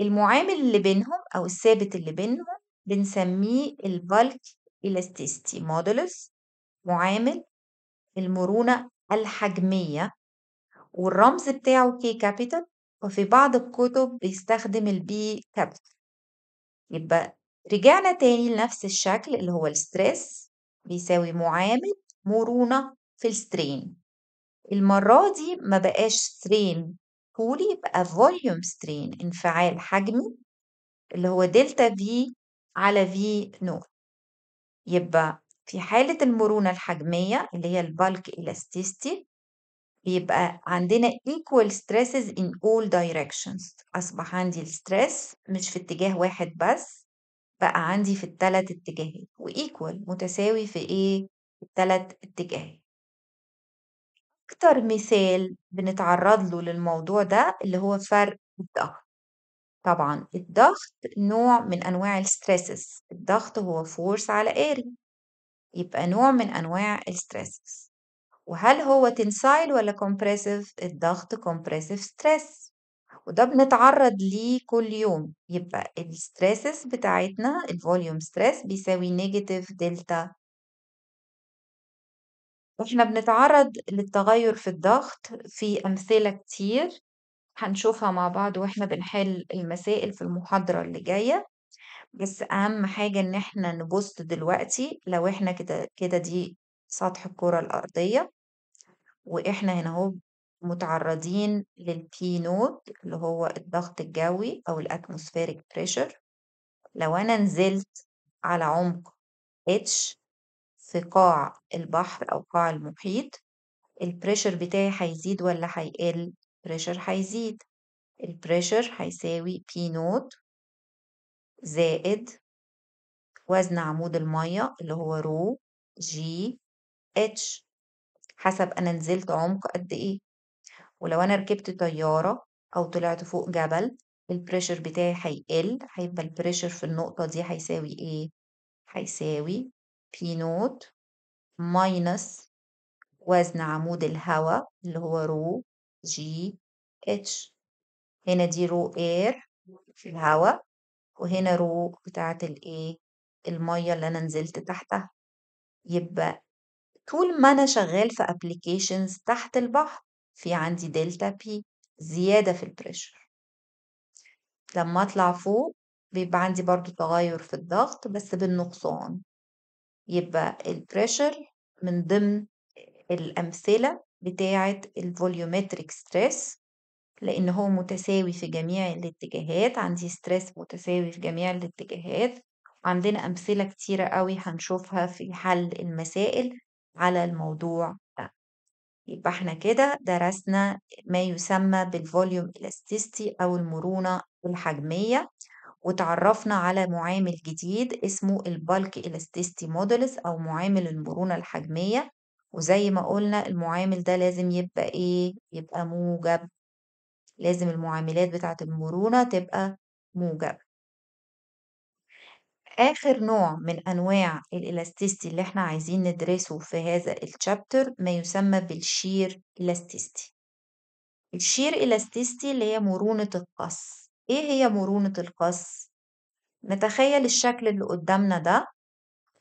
Speaker 1: المعامل اللي بينهم أو الثابت اللي بينهم بنسميه البلك إلاستيستي مودولوس معامل المرونة الحجمية والرمز بتاعه كي كابيتال وفي بعض الكتب بيستخدم البي كابيتال يبقى رجعنا تاني لنفس الشكل اللي هو الستريس بيساوي معامل مرونة في السترين المرة دي ما بقاش سترين طولي بقى فوليوم سترين انفعال حجمي اللي هو دلتا في على في نو يبقى في حالة المرونة الحجمية اللي هي البالك إلاستيستي بيبقى عندنا equal stresses in all directions أصبح عندي الستريس مش في اتجاه واحد بس بقى عندي في التلات اتجاهات وإيكوال متساوي في إيه؟ التلات اتجاهات أكتر مثال بنتعرض له للموضوع ده اللي هو فرق الضغط طبعا الضغط نوع من أنواع الستريسز الضغط هو فورس على اري يبقى نوع من أنواع الستريسز وهل هو تنسايل ولا كومبريسيف الضغط كومبريسيف ستريس وده بنتعرض ليه كل يوم يبقى الستريسز بتاعتنا الفوليوم ستريس بيساوي نيجاتيف دلتا واحنا بنتعرض للتغير في الضغط في أمثلة كتير هنشوفها مع بعض واحنا بنحل المسائل في المحاضرة اللي جاية بس أهم حاجة إن احنا نبص دلوقتي لو احنا كده كده دي سطح الكرة الأرضية وإحنا هنا أهو متعرضين للبي نود اللي هو الضغط الجوي أو الأتموسفيريك بريشر لو أنا نزلت على عمق اتش في قاع البحر أو قاع المحيط البريشر بتاعي هيزيد ولا هيقل؟ البريشر هيزيد البريشر هيساوي بي نود زائد وزن عمود المية اللي هو رو جي اتش حسب أنا نزلت عمق قد إيه ولو أنا ركبت طيارة أو طلعت فوق جبل البريشر بتاعي هيقل هيبقى البريشر في النقطة دي هيساوي إيه؟ هيساوي بي نوت ماينس وزن عمود الهواء اللي هو رو جي اتش هنا دي رو اير في الهواء وهنا رو بتاعت الايه المية اللي انا نزلت تحتها يبقى طول ما أنا شغال في applications تحت البحر في عندي دلتا بي زيادة في البريشر لما أطلع فوق بيبقى عندي برضو تغير في الضغط بس بالنقصان يبقى البريشر من ضمن الأمثلة بتاعة الفوليومتريك ستريس لأن هو متساوي في جميع الاتجاهات عندي ستريس متساوي في جميع الاتجاهات عندنا أمثلة كتيرة قوي هنشوفها في حل المسائل على الموضوع ده يبقى احنا كده درسنا ما يسمى بالفوليوم إلاستيستي أو المرونة الحجمية وتعرفنا على معامل جديد اسمه البالك إلاستيستي مودلس أو معامل المرونة الحجمية وزي ما قلنا المعامل ده لازم يبقى ايه يبقى موجب لازم المعاملات بتاعة المرونة تبقى موجب آخر نوع من أنواع الإلاستيستي اللي احنا عايزين ندرسه في هذا الشابتر ما يسمى بالشير إلاستيستي الشير إلاستيستي اللي هي مرونة القص إيه هي مرونة القص؟ نتخيل الشكل اللي قدامنا ده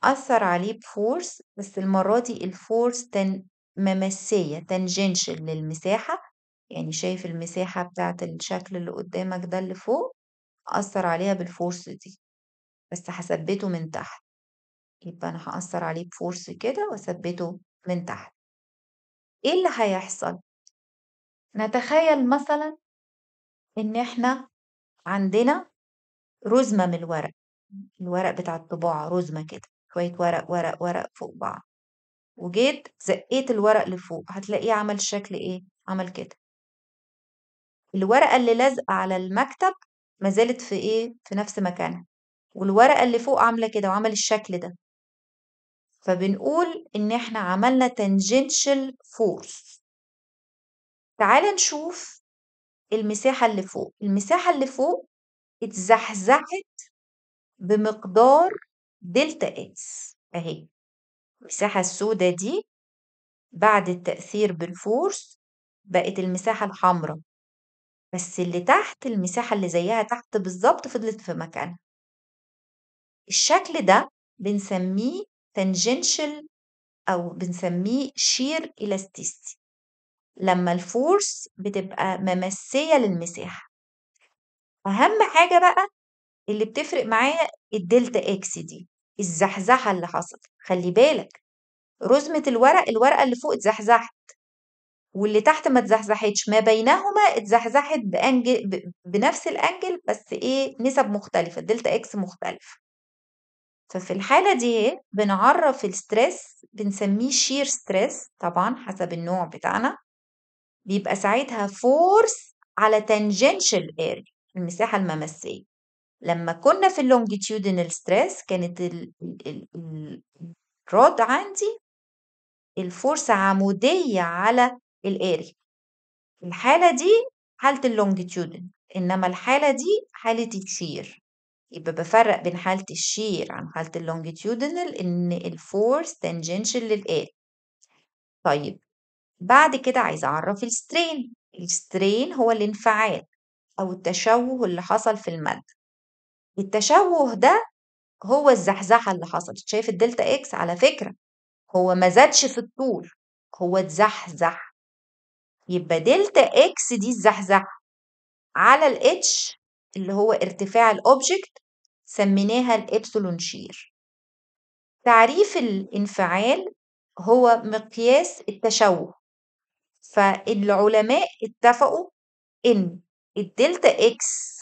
Speaker 1: أثر عليه بفورس بس المرة دي الفورس تن ممسية تنجنشل للمساحة يعني شايف المساحة بتاعة الشكل اللي قدامك ده اللي فوق أثر عليها بالفورس دي بس هثبته من تحت، يبقى أنا هأثّر عليه بفورس كده وأثبّته من تحت. إيه اللي هيحصل؟ نتخيّل مثلًا إن إحنا عندنا رُزمة من الورق، الورق بتاع الطباعة رُزمة كده، شوية ورق، ورق، ورق فوق بعض، وجيت زقّيت الورق لفوق هتلاقيه عمل شكل إيه؟ عمل كده. الورقة اللي لازقة على المكتب ما زالت في إيه؟ في نفس مكانها. والورقة اللي فوق عاملة كده وعمل الشكل ده فبنقول إن إحنا عملنا tangential فورس تعال نشوف المساحة اللي فوق المساحة اللي فوق اتزحزحت بمقدار دلتا اس أهي المساحة السوداء دي بعد التأثير بالفورس بقت المساحة الحمراء بس اللي تحت المساحة اللي زيها تحت بالظبط فضلت في مكانها الشكل ده بنسميه tangential أو بنسميه shear elasticity لما الفورس بتبقى ممسية للمساحة أهم حاجة بقى اللي بتفرق معايا الدلتا إكس دي الزحزحة اللي حصلت خلي بالك رزمة الورق الورقة اللي فوق اتزحزحت واللي تحت ما اتزحزحتش ما بينهما اتزحزحت بأنجل بنفس الأنجل بس إيه نسب مختلفة الدلتا إكس مختلفه ففي الحالة دي بنعرف الستريس بنسميه شير ستريس طبعا حسب النوع بتاعنا بيبقى ساعتها فورس على تانجنشال area المساحة الممسية لما كنا في اللونجيتيودينال ستريس كانت ال الراد عندي الفورس عمودية على الاري الحالة دي حالة اللونجيتيودن إنما الحالة دي حالة الشير يبقى بفرق بين حالة الشير عن حالة اللونجيتيودينال إن الفورس تانجنشال للآل طيب بعد كده عايزة أعرف السترين السترين هو الانفعال أو التشوه اللي حصل في المادة التشوه ده هو الزحزحة اللي حصلت شايف الدلتا إكس على فكرة هو ما زادش في الطول هو اتزحزح يبقى دلتا إكس دي الزحزحة على الاتش اللي هو ارتفاع الأوبجكت سميناها الإبسلون شير تعريف الانفعال هو مقياس التشوه فالعلماء اتفقوا إن الدلتا إكس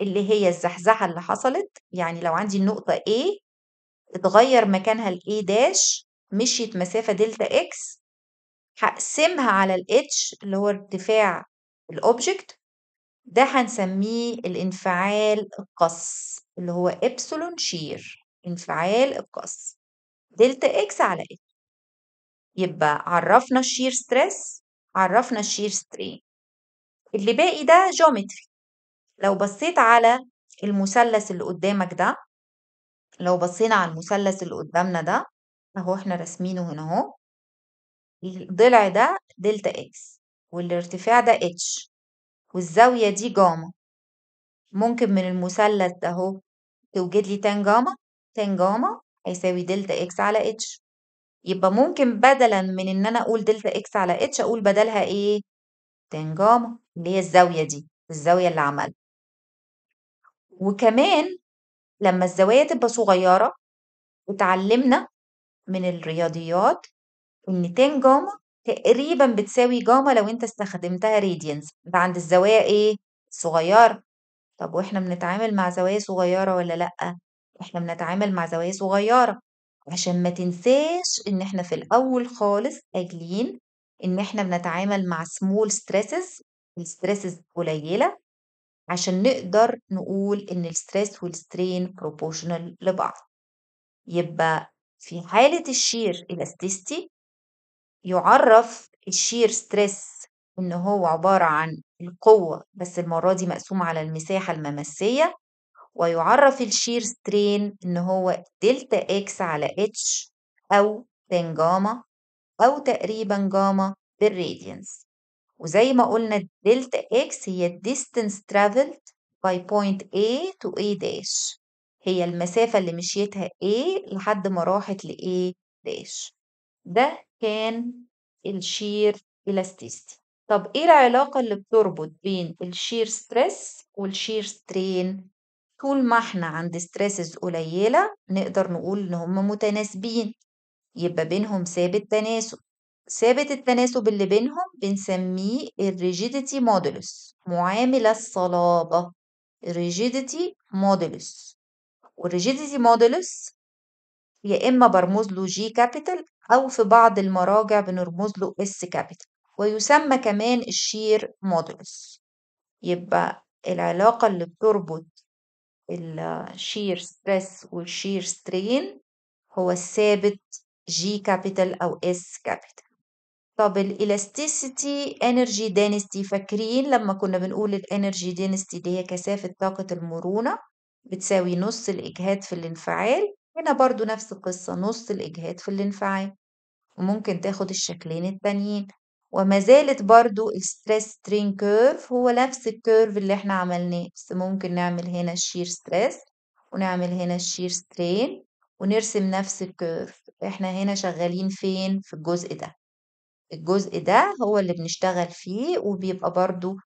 Speaker 1: اللي هي الزحزحة اللي حصلت يعني لو عندي النقطة A اتغير مكانها ال A داش مشيت مسافة دلتا إكس هقسمها على ال H اللي هو ارتفاع الأوبجكت ده هنسميه الانفعال القص اللي هو إبسلون شير انفعال القص دلتا إكس على إكس إيه؟ يبقى عرفنا الشير ستريس عرفنا الشير سترين اللي باقي ده جيومتري لو بصيت على المثلث اللي قدامك ده لو بصينا على المثلث اللي قدامنا ده اهو احنا راسمينه هنا اهو الضلع ده دلتا اكس والارتفاع ده اتش والزاوية دي جاما ممكن من المثلث ده أهو توجد لي تان جاما تان جاما هيساوي دلتا إكس على إتش يبقى ممكن بدلا من إن أنا أقول دلتا إكس على إتش أقول بدلها إيه؟ تان جاما اللي هي الزاوية دي الزاوية اللي عملها وكمان لما الزوايا تبقى صغيرة اتعلمنا من الرياضيات إن تان جاما تقريبا بتساوي جاما لو أنت استخدمتها راديانس يبقى عند الزوايا إيه؟ صغيرة طب وإحنا بنتعامل مع زوايا صغيرة ولا لأ؟ إحنا بنتعامل مع زوايا صغيرة، عشان ما تنساش إن إحنا في الأول خالص قايلين إن إحنا بنتعامل مع small stresses الستريسز قليلة، عشان نقدر نقول إن الستريس والسترين proportional لبعض، يبقى في حالة الشير الاستيستي يُعرّف الشير ستريس إن هو عبارة عن القوة بس المرة دي مقسومة على المساحة الممسية ويعرف الشير سترين إن هو دلتا إكس على إتش أو تان جاما أو تقريبا جاما بالراديانس وزي ما قلنا دلتا إكس هي distance traveled by point A to A داش هي المسافة اللي مشيتها A لحد ما راحت ل A داش ده كان الشير إلاستيستي طب إيه العلاقة اللي بتربط بين الشير ستريس والشير سترين؟ طول ما احنا عند ستريسز قليلة نقدر نقول إن هم متناسبين يبقى بينهم ثابت تناسب ثابت التناسب اللي بينهم بنسميه الريجيديتي مودولس معامل الصلابة الريجيديتي مودولس والريجيديتي مودولس يا إما برمز له جي كابيتال أو في بعض المراجع بنرمز له اس كابيتال ويسمى كمان الشير مودلس يبقى العلاقة اللي بتربط الشير ستريس والشير سترين هو الثابت جي كابيتال أو اس كابيتال طب الإلاستيسيتي انرجي دينستي فاكرين لما كنا بنقول الانرجي دينستي دي هي كثافة طاقة المرونة بتساوي نص الإجهاد في الانفعال هنا برضو نفس القصة نص الإجهاد في الانفعال وممكن تاخد الشكلين التانيين وما زالت برضو الستريس سترين كيرف هو نفس الكيرف اللي احنا عملناه بس ممكن نعمل هنا الشير ستريس ونعمل هنا الشير سترين ونرسم نفس الكيرف احنا هنا شغالين فين في الجزء ده الجزء ده هو اللي بنشتغل فيه وبيبقى برضو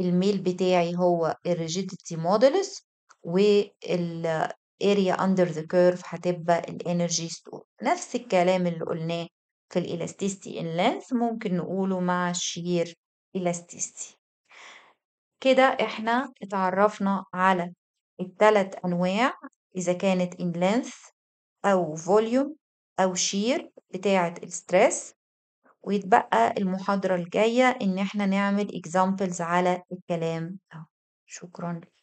Speaker 1: الميل بتاعي هو الريجيديتي مودولس والاريا اندر ذا كيرف هتبقى الانرجي ستور نفس الكلام اللي قلناه في الإلاستيستي إن لينث ممكن نقوله مع شير إلاستيستي كده احنا اتعرفنا على التلات أنواع إذا كانت لينث أو فوليوم أو شير بتاعة الستريس ويتبقى المحاضرة الجاية إن احنا نعمل examples على الكلام ده شكرا